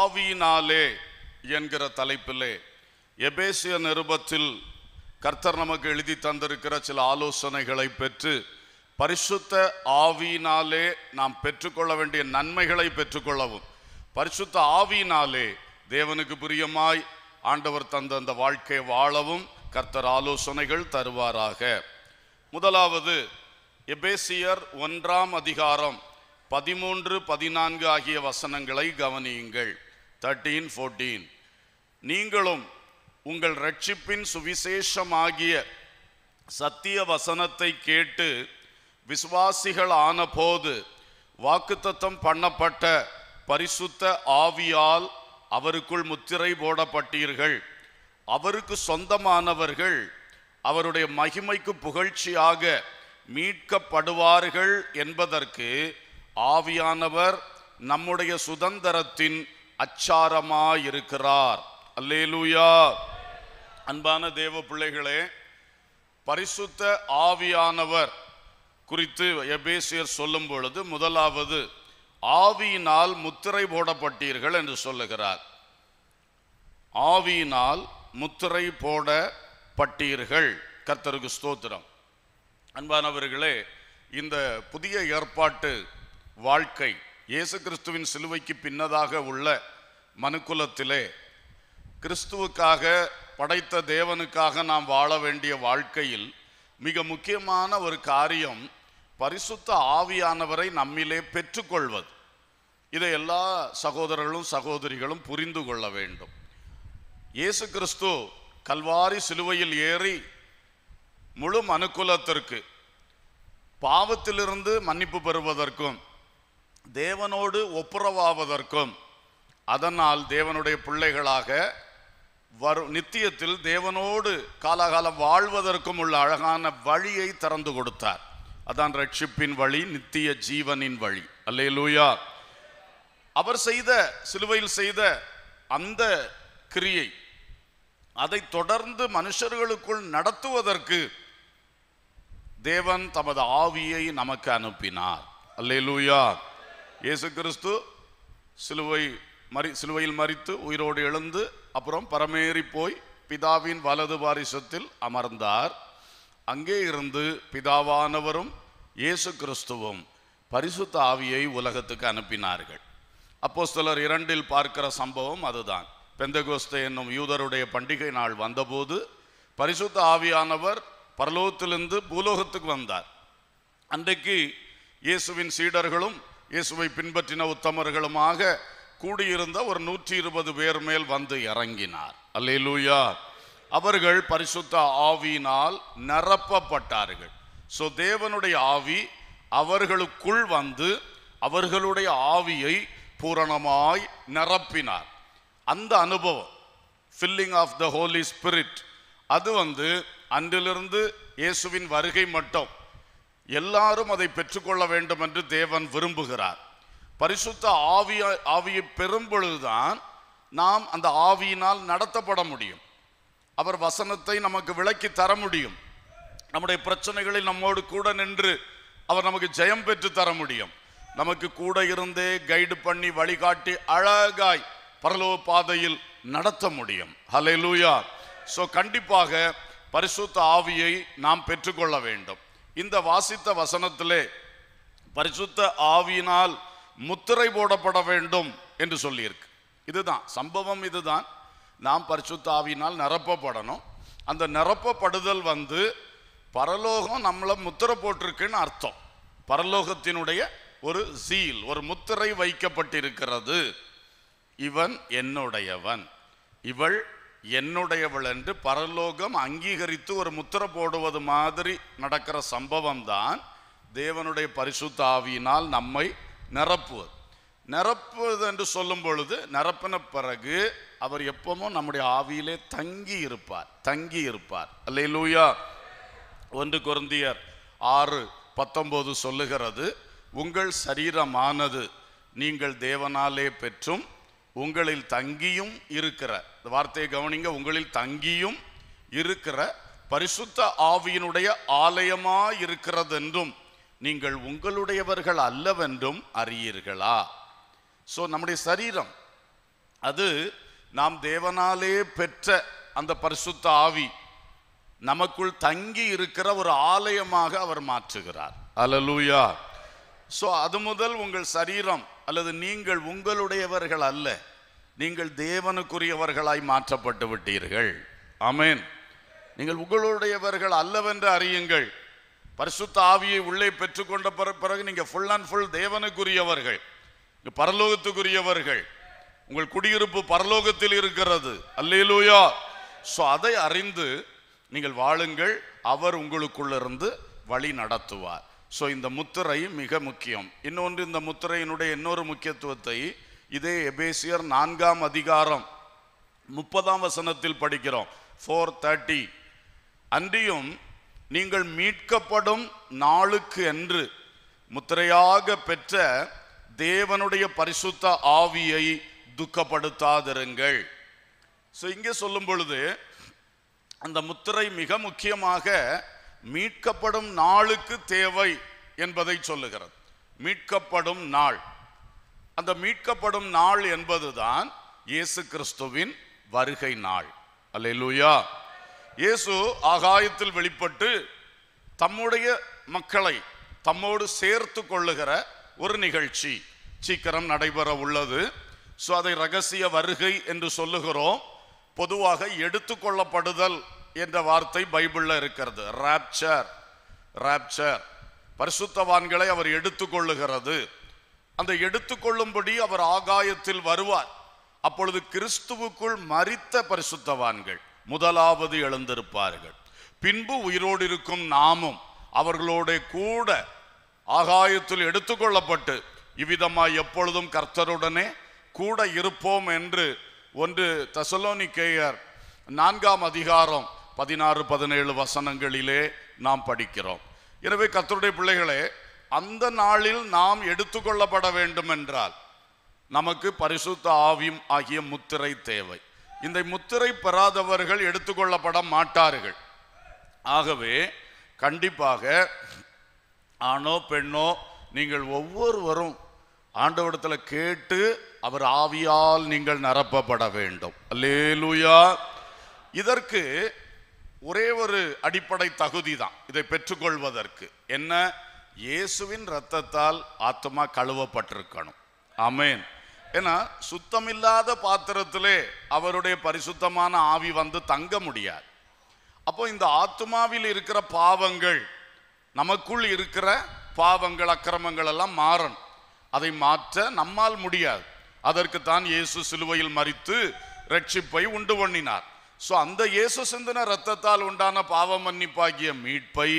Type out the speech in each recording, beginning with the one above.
ஆவியினாலே என்கிற தலைப்பிலே எபேசிய நிருபத்தில் கர்த்தர் நமக்கு எழுதி தந்திருக்கிற சில ஆலோசனைகளை பெற்று பரிசுத்த ஆவியினாலே நாம் பெற்றுக்கொள்ள வேண்டிய நன்மைகளை பெற்றுக்கொள்ளவும் பரிசுத்த ஆவியினாலே தேவனுக்கு பிரியமாய் ஆண்டவர் தந்த அந்த வாழ்க்கையை வாழவும் கர்த்தர் ஆலோசனைகள் தருவாராக முதலாவது எபேசியர் ஒன்றாம் அதிகாரம் பதிமூன்று பதினான்கு ஆகிய வசனங்களை கவனியுங்கள் தேர்ட்டீன் ஃபோர்டீன் நீங்களும் உங்கள் ரட்சிப்பின் சுவிசேஷமாகிய சத்திய வசனத்தை கேட்டு விசுவாசிகள் ஆன போது வாக்குத்தத்தம் பண்ணப்பட்ட பரிசுத்த ஆவியால் அவருக்குள் முத்திரை போடப்பட்டீர்கள் அவருக்கு சொந்தமானவர்கள் அவருடைய மகிமைக்கு புகழ்ச்சியாக மீட்கப்படுவார்கள் என்பதற்கு ஆவியானவர் நம்முடைய சுதந்திரத்தின் அச்சாரமாயிருக்கிறார் அல்லேலூயா அன்பான தேவ பிள்ளைகளே பரிசுத்த ஆவியானவர் குறித்து எபேசியர் சொல்லும் பொழுது முதலாவது ஆவியினால் முத்திரை போடப்பட்டீர்கள் என்று சொல்லுகிறார் ஆவியினால் முத்திரை போடப்பட்டீர்கள் கர்த்தருக்கு ஸ்தோத்திரம் அன்பானவர்களே இந்த புதிய ஏற்பாட்டு வாழ்க்கை இயேசு கிறிஸ்துவின் சிலுவைக்கு பின்னதாக உள்ள மனுக்குலத்திலே கிறிஸ்துவுக்காக படைத்த தேவனுக்காக நாம் வாழ வேண்டிய வாழ்க்கையில் மிக முக்கியமான ஒரு காரியம் பரிசுத்த ஆவியானவரை நம்மிலே பெற்றுக்கொள்வது இதை எல்லா சகோதரர்களும் சகோதரிகளும் புரிந்து கொள்ள வேண்டும் இயேசு கிறிஸ்து கல்வாரி சிலுவையில் ஏறி முழு மனுக்குலத்திற்கு பாவத்திலிருந்து மன்னிப்பு பெறுவதற்கும் தேவனோடு ஒப்புரவாவதற்கும் அதனால் தேவனுடைய பிள்ளைகளாக வரும் நித்தியத்தில் தேவனோடு காலாகாலம் வாழ்வதற்கும் உள்ள அழகான வழியை திறந்து கொடுத்தார் அதான் ரட்சிப்பின் வழி நித்திய ஜீவனின் வழி அல்லே லூயா அவர் செய்த சிலுவையில் செய்த அந்த கிரியை அதை தொடர்ந்து மனுஷர்களுக்குள் நடத்துவதற்கு தேவன் தமது ஆவியை நமக்கு அனுப்பினார் அல்லே லூயா இயேசு கிறிஸ்து சிலுவை மறி சிலுவையில் மறித்து உயிரோடு எழுந்து அப்புறம் பரமேறி போய் பிதாவின் வலது பாரிசத்தில் அமர்ந்தார் அங்கே இருந்து பிதாவானவரும் இயேசு கிறிஸ்துவும் பரிசுத்த ஆவியை உலகத்துக்கு அனுப்பினார்கள் அப்போ சிலர் இரண்டில் பார்க்கிற சம்பவம் அதுதான் பெந்தகோஸ்த என்னும் யூதருடைய பண்டிகை நாள் வந்தபோது பரிசுத்த ஆவியானவர் பரலோகத்திலிருந்து பூலோகத்துக்கு வந்தார் அன்றைக்கு இயேசுவின் சீடர்களும் இயேசுவை பின்பற்றின உத்தமர்களுமாக கூடியிருந்த ஒரு நூற்றி இருபது பேர் மேல் வந்து இறங்கினார் அல்ல அவர்கள் பரிசுத்த ஆவியினால் நிரப்பப்பட்டார்கள் ஸோ தேவனுடைய ஆவி அவர்களுக்குள் வந்து அவர்களுடைய ஆவியை பூரணமாய் நிரப்பினார் அந்த அனுபவம் filling of the Holy Spirit அது வந்து அன்றிலிருந்து இயேசுவின் வருகை மட்டும் எல்லாரும் அதை பெற்றுக்கொள்ள வேண்டும் என்று தேவன் விரும்புகிறார் பரிசுத்த ஆவிய ஆவியை பொழுதுதான் நாம் அந்த ஆவியினால் நடத்தப்பட முடியும் அவர் வசனத்தை நமக்கு விளக்கி தர முடியும் நம்முடைய பிரச்சனைகளில் நம்மோடு கூட நின்று அவர் நமக்கு ஜெயம் பெற்று தர முடியும் நமக்கு கூட இருந்தே கைடு பண்ணி வழிகாட்டி அழகாய் பரலோ பாதையில் நடத்த முடியும் ஹலே லூயா ஸோ கண்டிப்பாக பரிசுத்த ஆவியை நாம் பெற்றுக்கொள்ள வேண்டும் இந்த வாசித்த வசனத்திலே பரிசுத்த ஆவியினால் முத்திரை போடப்பட வேண்டும் என்று சொல்லியிருக்கு இதுதான் சம்பவம் இதுதான் நாம் பரிசுத்த ஆவியினால் நிரப்பப்படணும் அந்த நிரப்பப்படுதல் வந்து பரலோகம் நம்மளை முத்திரை போட்டிருக்குன்னு அர்த்தம் பரலோகத்தினுடைய ஒரு சீல் ஒரு முத்திரை வைக்கப்பட்டிருக்கிறது இவன் என்னுடையவன் இவள் என்னுடையவள் என்று பரலோகம் அங்கீகரித்து ஒரு முத்திர போடுவது மாதிரி நடக்கிற சம்பவம் தான் தேவனுடைய பரிசுத்த ஆவியினால் நம்மை நிரப்புவது நிரப்புவது என்று சொல்லும் பொழுது நிரப்பின பிறகு அவர் எப்பவும் நம்முடைய ஆவியிலே தங்கி இருப்பார் தங்கி இருப்பார் அல்லே லூயா ஒன்று குருந்தியர் ஆறு பத்தொம்போது சொல்லுகிறது உங்கள் சரீரமானது நீங்கள் தேவனாலே பெற்றும் உங்களில் தங்கியும் இருக்கிற இந்த வார்த்தையை கவனிங்க உங்களில் தங்கியும் இருக்கிற பரிசுத்த ஆவியினுடைய ஆலயமா என்றும் நீங்கள் உங்களுடையவர்கள் அல்லவென்றும் அறியீர்களா ஸோ நம்முடைய சரீரம் அது நாம் தேவனாலே பெற்ற அந்த பரிசுத்த ஆவி நமக்குள் தங்கி இருக்கிற ஒரு ஆலயமாக அவர் மாற்றுகிறார் அலலூயா ஸோ அது முதல் உங்கள் சரீரம் அல்லது நீங்கள் உங்களுடையவர்கள் அல்ல நீங்கள் தேவனுக்குரியவர்களாய் மாற்றப்பட்டு விட்டீர்கள் அமேன் நீங்கள் உங்களுடையவர்கள் அல்லவென்று அறியுங்கள் பரிசுத்த ஆவியை உள்ளே பெற்றுக்கொண்ட பிறகு நீங்கள் ஃபுல் அண்ட் ஃபுல் தேவனுக்குரியவர்கள் பரலோகத்துக்குரியவர்கள் உங்கள் குடியிருப்பு பரலோகத்தில் இருக்கிறது அல்லேலூயா ஸோ அதை அறிந்து நீங்கள் வாழுங்கள் அவர் உங்களுக்குள்ளிருந்து வழி நடத்துவார் ஸோ இந்த முத்திரை மிக முக்கியம் இன்னொன்று இந்த முத்திரையினுடைய இன்னொரு முக்கியத்துவத்தை இதே எபேசியர் நான்காம் அதிகாரம் முப்பதாம் வசனத்தில் படிக்கிறோம் ஃபோர் தேர்ட்டி அன்றியும் நீங்கள் மீட்கப்படும் நாளுக்கு என்று முத்திரையாக பெற்ற தேவனுடைய பரிசுத்த ஆவியை துக்கப்படுத்தாதிருங்கள் ஸோ இங்கே சொல்லும் பொழுது அந்த முத்திரை மிக முக்கியமாக மீட்கப்படும் நாளுக்கு தேவை என்பதை சொல்லுகிறது மீட்கப்படும் நாள் அந்த மீட்கப்படும் நாள் என்பதுதான் இயேசு கிறிஸ்துவின் வருகை நாள் அல்லா இயேசு ஆகாயத்தில் வெளிப்பட்டு தம்முடைய மக்களை தம்மோடு சேர்த்து கொள்ளுகிற ஒரு நிகழ்ச்சி சீக்கிரம் நடைபெற உள்ளது ஸோ அதை ரகசிய வருகை என்று சொல்லுகிறோம் பொதுவாக எடுத்துக்கொள்ளப்படுதல் என்ற வார்த்தை பைபிளில் இருக்கிறது ராப்சர் ராப்சர் பரிசுத்தவான்களை அவர் எடுத்துக்கொள்ளுகிறது அந்த எடுத்துக்கொள்ளும்படி அவர் ஆகாயத்தில் வருவார் அப்பொழுது கிறிஸ்துவுக்குள் மறித்த பரிசுத்தவான்கள் முதலாவது எழுந்திருப்பார்கள் பின்பு உயிரோடு இருக்கும் நாமும் அவர்களோட கூட ஆகாயத்தில் எடுத்துக்கொள்ளப்பட்டு இவ்விதமாய் எப்பொழுதும் கர்த்தருடனே கூட இருப்போம் என்று ஒன்று தசலோனிக்கேயர் நான்காம் அதிகாரம் பதினாறு பதினேழு வசனங்களிலே நாம் படிக்கிறோம் எனவே கத்தருடைய பிள்ளைகளே அந்த நாளில் நாம் எடுத்துக்கொள்ளப்பட வேண்டும் என்றால் நமக்கு பரிசுத்த ஆவியும் ஆகிய முத்திரை தேவை இந்த முத்திரை பெறாதவர்கள் எடுத்துக்கொள்ளப்பட மாட்டார்கள் ஆகவே கண்டிப்பாக ஆணோ பெண்ணோ நீங்கள் ஒவ்வொருவரும் ஆண்டவடத்தில் கேட்டு அவர் ஆவியால் நீங்கள் நிரப்பப்பட வேண்டும் அல்லேலூயா இதற்கு ஒரே ஒரு அடிப்படை தகுதி தான் இதை பெற்றுக்கொள்வதற்கு என்ன இயேசுவின் ரத்தத்தால் ஆத்மா கழுவப்பட்டிருக்கணும் அமேன் ஏன்னா சுத்தமில்லாத பாத்திரத்திலே அவருடைய பரிசுத்தமான ஆவி வந்து தங்க முடியாது அப்போ இந்த ஆத்மாவில் இருக்கிற பாவங்கள் நமக்குள் இருக்கிற பாவங்கள் அக்கிரமங்கள் எல்லாம் மாறணும் அதை மாற்ற நம்மால் முடியாது அதற்குத்தான் இயேசு சிலுவையில் மறித்து ரட்சிப்பை உண்டு பண்ணினார் ஸோ அந்த இயேசு சிந்தன ரத்தத்தால் உண்டான பாவ மன்னிப்பாகிய மீட்பை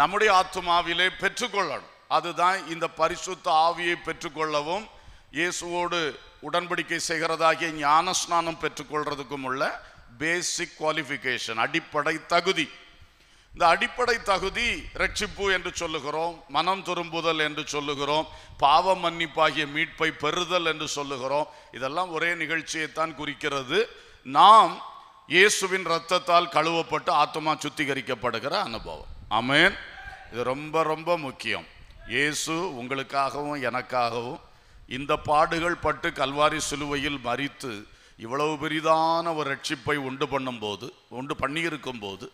நம்முடைய ஆத்மாவிலே பெற்றுக்கொள்ளணும் அதுதான் இந்த பரிசுத்த ஆவியை பெற்றுக்கொள்ளவும் இயேசுவோடு உடன்படிக்கை செய்கிறதாகிய ஞான ஸ்நானம் பெற்றுக்கொள்றதுக்கும் உள்ள பேசிக் குவாலிஃபிகேஷன் அடிப்படை தகுதி இந்த அடிப்படை தகுதி ரட்சிப்பு என்று சொல்லுகிறோம் மனம் திரும்புதல் என்று சொல்லுகிறோம் பாவ மன்னிப்பாகிய மீட்பை பெறுதல் என்று சொல்லுகிறோம் இதெல்லாம் ஒரே நிகழ்ச்சியை தான் குறிக்கிறது நாம் இயேசுவின் இரத்தத்தால் கழுவப்பட்டு ஆத்மா சுத்திகரிக்கப்படுகிற அனுபவம் அமேன் இது ரொம்ப ரொம்ப முக்கியம் இயேசு உங்களுக்காகவும் எனக்காகவும் இந்த பாடுகள் பட்டு கல்வாரி சிலுவையில் மறித்து இவ்வளவு பெரிதான ஒரு ரட்சிப்பை உண்டு பண்ணும்போது உண்டு பண்ணியிருக்கும் போது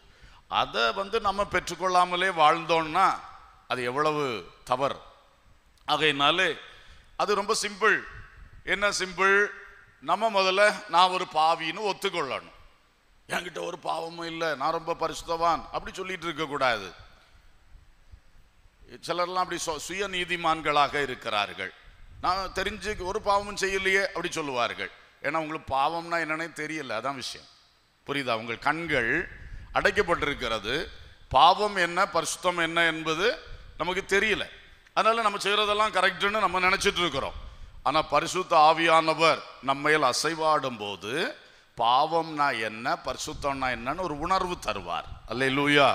அதை வந்து நம்ம பெற்றுக்கொள்ளாமலே வாழ்ந்தோம்னா அது எவ்வளவு தவறு ஆகையினாலே அது ரொம்ப சிம்பிள் என்ன சிம்பிள் நம்ம முதல்ல நான் ஒரு பாவின்னு ஒத்துக்கொள்ளணும் என்கிட்ட ஒரு பாவமும் இல்லை நான் ரொம்ப பரிசுத்தவான் அப்படி சொல்லிட்டு இருக்கக்கூடாது சிலர்லாம் அப்படி சுயநீதிமான்களாக இருக்கிறார்கள் நான் தெரிஞ்சு ஒரு பாவமும் செய்யலையே அப்படி சொல்லுவார்கள் ஏன்னா உங்களுக்கு பாவம்னா என்னன்னே தெரியல அதான் விஷயம் புரியுதா உங்கள் கண்கள் அடைக்கப்பட்டிருக்கிறது பாவம் என்ன பரிசுத்தம் என்ன என்பது நமக்கு தெரியல அதனால் நம்ம செய்கிறதெல்லாம் கரெக்டுன்னு நம்ம நினச்சிட்டு இருக்கிறோம் ஆனால் பரிசுத்த ஆவியானவர் நம்மையில் அசைவாடும் போது பாவம்னா என்ன பரிசுத்தம்னா என்னன்னு ஒரு உணர்வு தருவார் அல்ல லூயா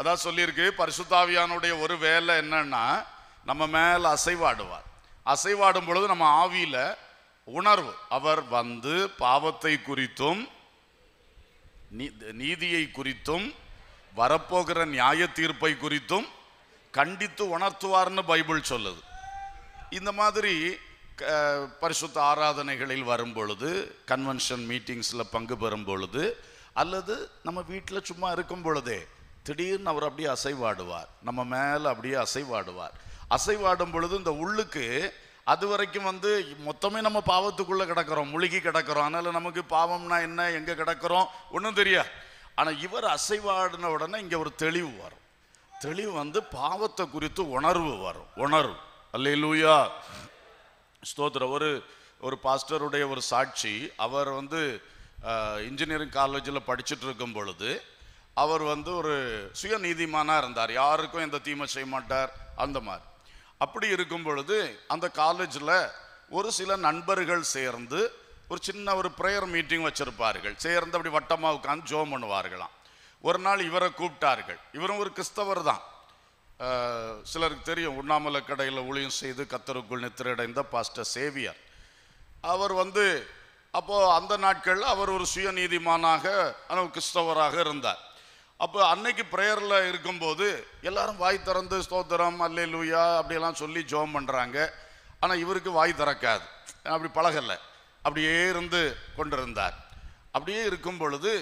அதான் சொல்லியிருக்கு பரிசுத்தாவியானுடைய ஒரு வேலை என்னன்னா நம்ம மேலே அசைவாடுவார் அசைவாடும் பொழுது நம்ம ஆவியில் உணர்வு அவர் வந்து பாவத்தை குறித்தும் நீதியை குறித்தும் வரப்போகிற நியாய தீர்ப்பை குறித்தும் கண்டித்து உணர்த்துவார்னு பைபிள் சொல்லுது இந்த மாதிரி பரிசுத்த ஆராதனைகளில் வரும் பொழுது கன்வென்ஷன் மீட்டிங்ஸில் பங்கு பெறும் பொழுது அல்லது நம்ம வீட்டில் சும்மா இருக்கும் பொழுதே திடீர்னு அவர் அப்படியே அசைவாடுவார் நம்ம மேலே அப்படியே அசைவாடுவார் அசைவாடும் பொழுது இந்த உள்ளுக்கு அது வரைக்கும் வந்து மொத்தமே நம்ம பாவத்துக்குள்ளே கிடக்கிறோம் முழுகி கிடக்கிறோம் அதனால் நமக்கு பாவம்னா என்ன எங்கே கிடக்கிறோம் ஒன்றும் தெரியாது ஆனால் இவர் அசைவாடின உடனே இங்கே ஒரு தெளிவு வரும் தெளிவு வந்து பாவத்தை குறித்து உணர்வு வரும் உணர்வு அல்ல லூயா ஸ்தோத்திரம் ஒரு ஒரு பாஸ்டருடைய ஒரு சாட்சி அவர் வந்து இன்ஜினியரிங் காலேஜில் படிச்சுட்டு இருக்கும் பொழுது அவர் வந்து ஒரு சுயநீதிமானாக இருந்தார் யாருக்கும் எந்த தீமை செய்ய மாட்டார் அந்த மாதிரி அப்படி இருக்கும் பொழுது அந்த காலேஜில் ஒரு சில நண்பர்கள் சேர்ந்து ஒரு சின்ன ஒரு ப்ரேயர் மீட்டிங் வச்சுருப்பார்கள் சேர்ந்து அப்படி வட்டமாக உட்காந்து ஜோம் பண்ணுவார்களாம் ஒரு நாள் இவரை கூப்பிட்டார்கள் இவரும் ஒரு கிறிஸ்தவர் தான் சிலருக்கு தெரியும் உண்ணாமலை கடையில் ஊழியம் செய்து கத்தருக்குள் நித்திரடைந்த பாஸ்டர் சேவியர் அவர் வந்து அப்போது அந்த நாட்களில் அவர் ஒரு சுயநீதிமானாக ஆனால் கிறிஸ்தவராக இருந்தார் அப்போ அன்னைக்கு ப்ரேயரில் இருக்கும்போது எல்லாரும் வாய் திறந்து ஸ்தோத்திரம் அல்லே லூயா அப்படியெல்லாம் சொல்லி ஜோம் பண்ணுறாங்க ஆனால் இவருக்கு வாய் திறக்காது அப்படி பழகலை அப்படியே இருந்து கொண்டிருந்தார் அப்படியே இருக்கும் பொழுது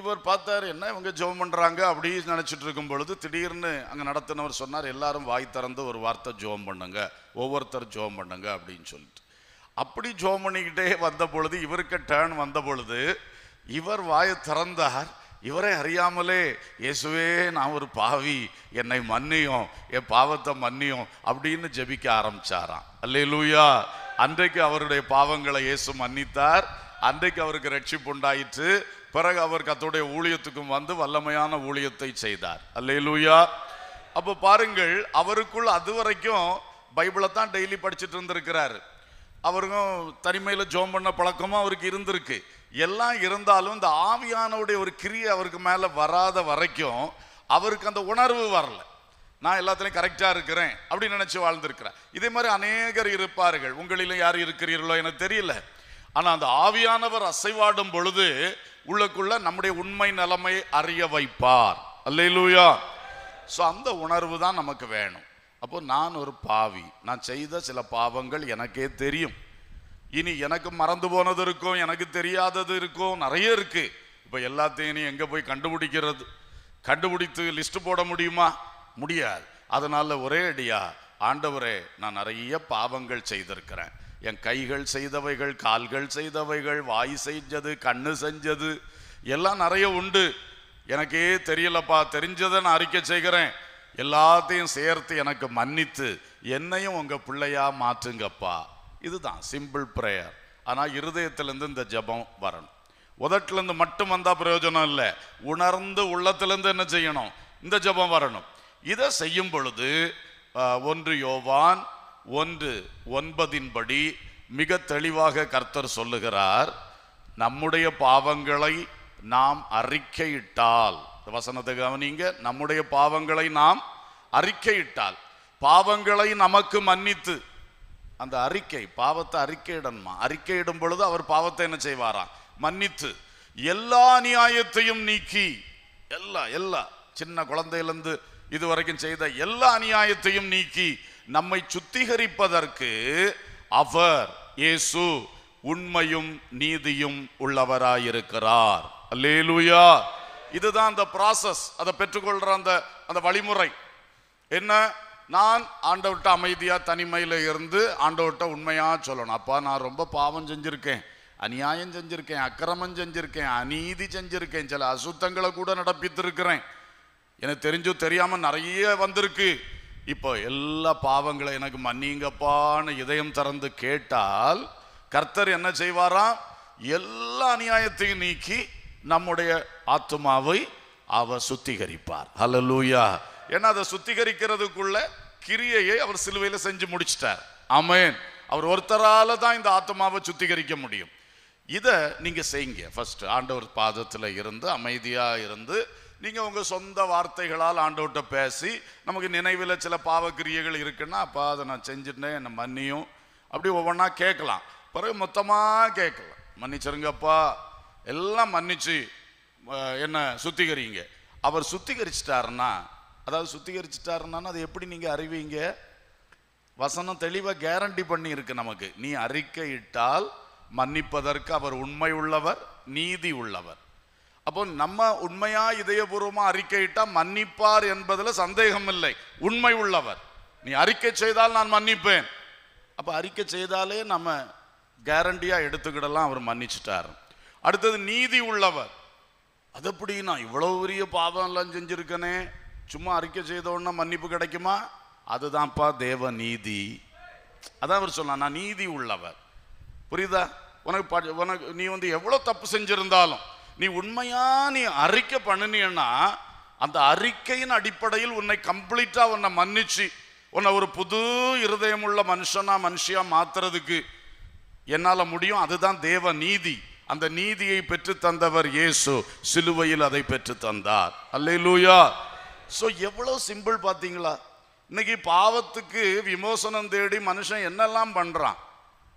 இவர் பார்த்தார் என்ன இவங்க ஜெபம் பண்ணுறாங்க அப்படின்னு நினச்சிட்டு இருக்கும் பொழுது திடீர்னு அங்கே நடத்தினவர் சொன்னார் எல்லாரும் வாய் திறந்து ஒரு வார்த்தை ஜோம் பண்ணுங்க ஒவ்வொருத்தர் ஜெபம் பண்ணுங்க அப்படின்னு சொல்லிட்டு அப்படி ஜோம் பண்ணிக்கிட்டே வந்த பொழுது இவருக்கு டேர்ன் வந்த பொழுது இவர் வாயை திறந்தார் இவரை அறியாமலே இயேசுவே நான் ஒரு பாவி என்னை மன்னியும் என் பாவத்தை மன்னியும் அப்படின்னு ஜெபிக்க ஆரம்பிச்சாராம் அல்லே லூயா அன்றைக்கு அவருடைய பாவங்களை இயேசு மன்னித்தார் அன்றைக்கு அவருக்கு ரட்சிப்பு உண்டாயிற்று பிறகு அவர் கத்தோடைய ஊழியத்துக்கும் வந்து வல்லமையான ஊழியத்தை செய்தார் லூயா அப்போ பாருங்கள் அவருக்குள் அது வரைக்கும் பைபிளை தான் டெய்லி படிச்சுட்டு இருந்திருக்கிறாரு அவருக்கும் தனிமையில் ஜோம் பண்ண பழக்கமும் அவருக்கு இருந்திருக்கு எல்லாம் இருந்தாலும் இந்த ஆவியானவுடைய ஒரு கிரியை அவருக்கு மேலே வராத வரைக்கும் அவருக்கு அந்த உணர்வு வரல நான் எல்லாத்துலையும் கரெக்டாக இருக்கிறேன் அப்படின்னு நினச்சி வாழ்ந்திருக்கிறேன் இதே மாதிரி அநேகர் இருப்பார்கள் உங்களிலும் யார் இருக்கிறீர்களோ எனக்கு தெரியல ஆனால் அந்த ஆவியானவர் அசைவாடும் பொழுது உள்ளக்குள்ள நம்முடைய உண்மை நிலைமை அறிய வைப்பார் அல்லையிலூயா ஸோ அந்த உணர்வு தான் நமக்கு வேணும் அப்போ நான் ஒரு பாவி நான் செய்த சில பாவங்கள் எனக்கே தெரியும் இனி எனக்கு மறந்து போனது இருக்கும் எனக்கு தெரியாதது இருக்கும் நிறைய இருக்குது இப்போ எல்லாத்தையும் நீ எங்கே போய் கண்டுபிடிக்கிறது கண்டுபிடித்து லிஸ்ட் போட முடியுமா முடியாது அதனால் ஒரே அடியா ஆண்டவரே நான் நிறைய பாவங்கள் செய்திருக்கிறேன் என் கைகள் செய்தவைகள் கால்கள் செய்தவைகள் வாய் செஞ்சது கண்ணு செஞ்சது எல்லாம் நிறைய உண்டு எனக்கே தெரியலப்பா தெரிஞ்சதை நான் அறிக்கை செய்கிறேன் எல்லாத்தையும் சேர்த்து எனக்கு மன்னித்து என்னையும் உங்கள் பிள்ளையா மாற்றுங்கப்பா இதுதான் சிம்பிள் ப்ரேயர் ஆனால் இருதயத்திலேருந்து இந்த ஜபம் வரணும் உதட்டிலேருந்து மட்டும் வந்தால் பிரயோஜனம் இல்லை உணர்ந்து உள்ளத்துலேருந்து என்ன செய்யணும் இந்த ஜபம் வரணும் இதை செய்யும் பொழுது ஒன்று யோவான் ஒன்று ஒன்பதின்படி மிக தெளிவாக கர்த்தர் சொல்லுகிறார் நம்முடைய பாவங்களை நாம் அறிக்கையிட்டால் வசனத்தை கவனிங்க நம்முடைய பாவங்களை நாம் அறிக்கையிட்டால் பாவங்களை நமக்கு மன்னித்து அந்த அறிக்கை பாவத்தை அறிக்கையிடணுமா அறிக்கையிடும் பொழுது அவர் பாவத்தை என்ன செய்வாராம் மன்னித்து எல்லா நியாயத்தையும் நீக்கி எல்லா எல்லா சின்ன குழந்தையிலேருந்து இதுவரைக்கும் செய்த எல்லா அநியாயத்தையும் நீக்கி நம்மை சுத்திகரிப்பதற்கு அவர் இயேசு உண்மையும் நீதியும் உள்ளவராயிருக்கிறார் அல்லேலுயா இதுதான் அந்த ப்ராசஸ் அதை பெற்றுக்கொள்ற அந்த அந்த வழிமுறை என்ன நான் ஆண்டவர்கிட்ட அமைதியாக தனிமையில் இருந்து ஆண்டவர்கிட்ட உண்மையாக சொல்லணும் அப்பா நான் ரொம்ப பாவம் செஞ்சுருக்கேன் அநியாயம் செஞ்சுருக்கேன் அக்கிரமம் செஞ்சுருக்கேன் அநீதி செஞ்சுருக்கேன் சில அசுத்தங்களை கூட நடப்பித்திருக்கிறேன் எனக்கு தெரிஞ்சு தெரியாமல் நிறைய வந்திருக்கு இப்போ எல்லா பாவங்களை எனக்கு மன்னிங்கப்பான்னு இதயம் திறந்து கேட்டால் கர்த்தர் என்ன செய்வாராம் எல்லா அநியாயத்தையும் நீக்கி நம்முடைய ஆத்மாவை அவர் சுத்திகரிப்பார் ஹலலூயா ஏன்னா அதை சுத்திகரிக்கிறதுக்குள்ள கிரியையை அவர் சிலுவையில் செஞ்சு முடிச்சிட்டார் அமேன் அவர் ஒருத்தரால தான் இந்த ஆத்மாவை சுத்திகரிக்க முடியும் இதை நீங்கள் செய்யுங்க ஃபர்ஸ்ட் ஆண்டவர் பாதத்தில் இருந்து அமைதியாக இருந்து நீங்கள் உங்கள் சொந்த வார்த்தைகளால் ஆண்டோட்ட பேசி நமக்கு நினைவில் சில பாவக்கிரியைகள் இருக்குன்னா அப்போ அதை நான் செஞ்சுட்டேன் என்னை மன்னியும் அப்படி ஒவ்வொன்றா கேட்கலாம் பிறகு மொத்தமாக கேட்கலாம் மன்னிச்சிருங்கப்பா எல்லாம் மன்னிச்சு என்ன சுத்திகரிங்க அவர் சுத்திகரிச்சிட்டாருன்னா அதாவது சுத்திகரிச்சிட்டாருன்னா அதை எப்படி நீங்கள் அறிவீங்க வசனம் தெளிவாக கேரண்டி பண்ணி இருக்கு நமக்கு நீ அறிக்கையிட்டால் மன்னிப்பதற்கு அவர் உண்மை உள்ளவர் நீதி உள்ளவர் அப்போ நம்ம உண்மையா இதயபூர்வமாக அறிக்கையிட்டா மன்னிப்பார் என்பதில் சந்தேகம் இல்லை உண்மை உள்ளவர் நீ அறிக்கை செய்தால் நான் மன்னிப்பேன் அப்போ அறிக்கை செய்தாலே நம்ம கேரண்டியாக எடுத்துக்கிடலாம் அவர் மன்னிச்சிட்டார் அடுத்தது நீதி உள்ளவர் அது எப்படி நான் இவ்வளோ பெரிய பாவம் எல்லாம் செஞ்சுருக்கனே சும்மா அறிக்கை செய்தோன்னா மன்னிப்பு கிடைக்குமா அதுதான்ப்பா தேவ நீதி அதான் அவர் சொல்லலாம் நான் நீதி உள்ளவர் புரியுதா உனக்கு உனக்கு நீ வந்து எவ்வளோ தப்பு செஞ்சுருந்தாலும் நீ உண்மையா நீ அறிக்கை பண்ணினா அந்த அறிக்கையின் அடிப்படையில் உன்னை கம்ப்ளீட்டா உன்னை மன்னிச்சு உன்னை ஒரு புது இருதயமுள்ள மனுஷனா மனுஷியா மாத்துறதுக்கு என்னால் முடியும் அதுதான் தேவ நீதி அந்த நீதியை பெற்று தந்தவர் இயேசு சிலுவையில் அதை பெற்று தந்தார் அல்லே லூயா ஸோ எவ்வளோ சிம்பிள் பார்த்தீங்களா இன்னைக்கு பாவத்துக்கு விமோசனம் தேடி மனுஷன் என்னெல்லாம் பண்ணுறான்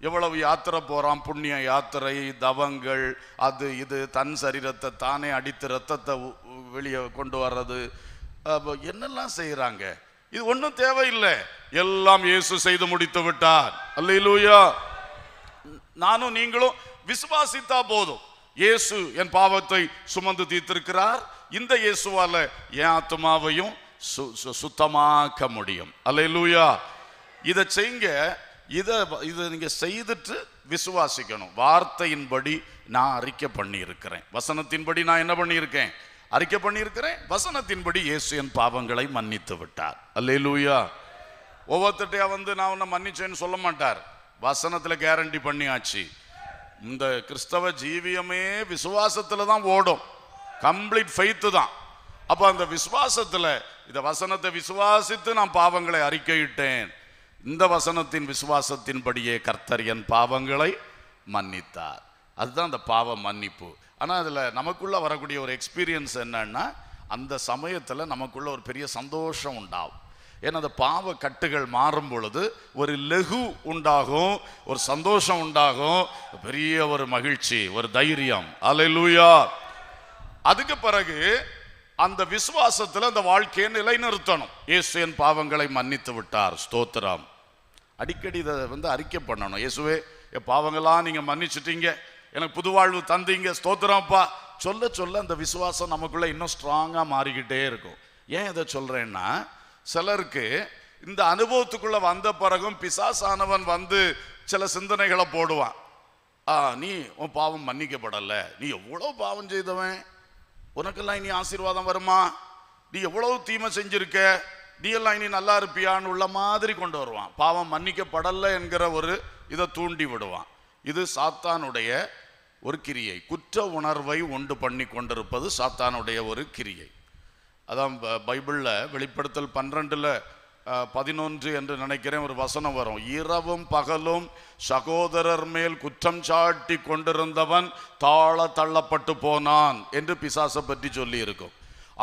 எவ்வளவு யாத்திரை போகிறான் புண்ணிய யாத்திரை தவங்கள் அது இது தன் சரீரத்தை தானே அடித்து ரத்தத்தை வெளியே கொண்டு வர்றது என்னெல்லாம் செய்கிறாங்க இது ஒன்றும் தேவையில்லை எல்லாம் இயேசு செய்து முடித்து விட்டார் அல்லையிலூயா நானும் நீங்களும் விசுவாசித்தா போதும் இயேசு என் பாவத்தை சுமந்து தீர்த்திருக்கிறார் இந்த இயேசுவால என் ஆத்மாவையும் சுத்தமாக்க முடியும் அல்லையிலூயா இதை செய்ய இதை இதை நீங்கள் செய்துட்டு விசுவாசிக்கணும் வார்த்தையின்படி நான் அறிக்கை பண்ணியிருக்கிறேன் வசனத்தின்படி நான் என்ன பண்ணியிருக்கேன் அறிக்கை பண்ணியிருக்கிறேன் வசனத்தின்படி இயேசு என் பாவங்களை மன்னித்து விட்டார் அல்லே லூயா ஒவ்வொருத்தட்டையா வந்து நான் ஒன்று மன்னிச்சேன்னு சொல்ல மாட்டார் வசனத்தில் கேரண்டி பண்ணியாச்சு இந்த கிறிஸ்தவ ஜீவியமே விசுவாசத்தில் தான் ஓடும் கம்ப்ளீட் ஃபெய்த்து தான் அப்போ அந்த விசுவாசத்தில் இந்த வசனத்தை விசுவாசித்து நான் பாவங்களை அறிக்கையிட்டேன் இந்த வசனத்தின் விசுவாசத்தின்படியே கர்த்தர் என் பாவங்களை மன்னித்தார் அதுதான் அந்த பாவ மன்னிப்பு ஆனால் அதில் நமக்குள்ளே வரக்கூடிய ஒரு எக்ஸ்பீரியன்ஸ் என்னன்னா அந்த சமயத்தில் நமக்குள்ள ஒரு பெரிய சந்தோஷம் உண்டாகும் ஏன்னா அந்த பாவ கட்டுகள் மாறும் பொழுது ஒரு லெகு உண்டாகும் ஒரு சந்தோஷம் உண்டாகும் பெரிய ஒரு மகிழ்ச்சி ஒரு தைரியம் அலை லூயா அதுக்கு பிறகு அந்த விசுவாசத்தில் அந்த வாழ்க்கையை நிலைநிறுத்தணும் இயேசு என் பாவங்களை மன்னித்து விட்டார் ஸ்தோத்திரம் அடிக்கடி இதை வந்து அறிக்கை பண்ணணும் இயேசுவே என் பாவங்களாம் நீங்கள் மன்னிச்சிட்டீங்க எனக்கு புதுவாழ்வு தந்தீங்க ஸ்தோத்திரம்ப்பா சொல்ல சொல்ல அந்த விசுவாசம் நமக்குள்ளே இன்னும் ஸ்ட்ராங்காக மாறிக்கிட்டே இருக்கும் ஏன் இதை சொல்கிறேன்னா சிலருக்கு இந்த அனுபவத்துக்குள்ளே வந்த பிறகும் பிசாசானவன் வந்து சில சிந்தனைகளை போடுவான் ஆ நீ உன் பாவம் மன்னிக்கப்படலை நீ எவ்வளோ பாவம் செய்தவன் உனக்கெல்லாம் இனி ஆசீர்வாதம் வருமா நீ எவ்வளவு தீமை செஞ்சிருக்க டிஎல்ஐ நீ நல்லா இருப்பியான்னு உள்ள மாதிரி கொண்டு வருவான் பாவம் மன்னிக்கப்படல என்கிற ஒரு இதை தூண்டி விடுவான் இது சாத்தானுடைய ஒரு கிரியை குற்ற உணர்வை உண்டு பண்ணி கொண்டிருப்பது சாத்தானுடைய ஒரு கிரியை அதான் பைபிளில் வெளிப்படுத்தல் பன்னிரெண்டில் பதினொன்று என்று நினைக்கிறேன் ஒரு வசனம் வரும் இரவும் பகலும் சகோதரர் மேல் குற்றம் சாட்டி கொண்டிருந்தவன் தாழ தள்ளப்பட்டு போனான் என்று பிசாசை பற்றி சொல்லியிருக்கும்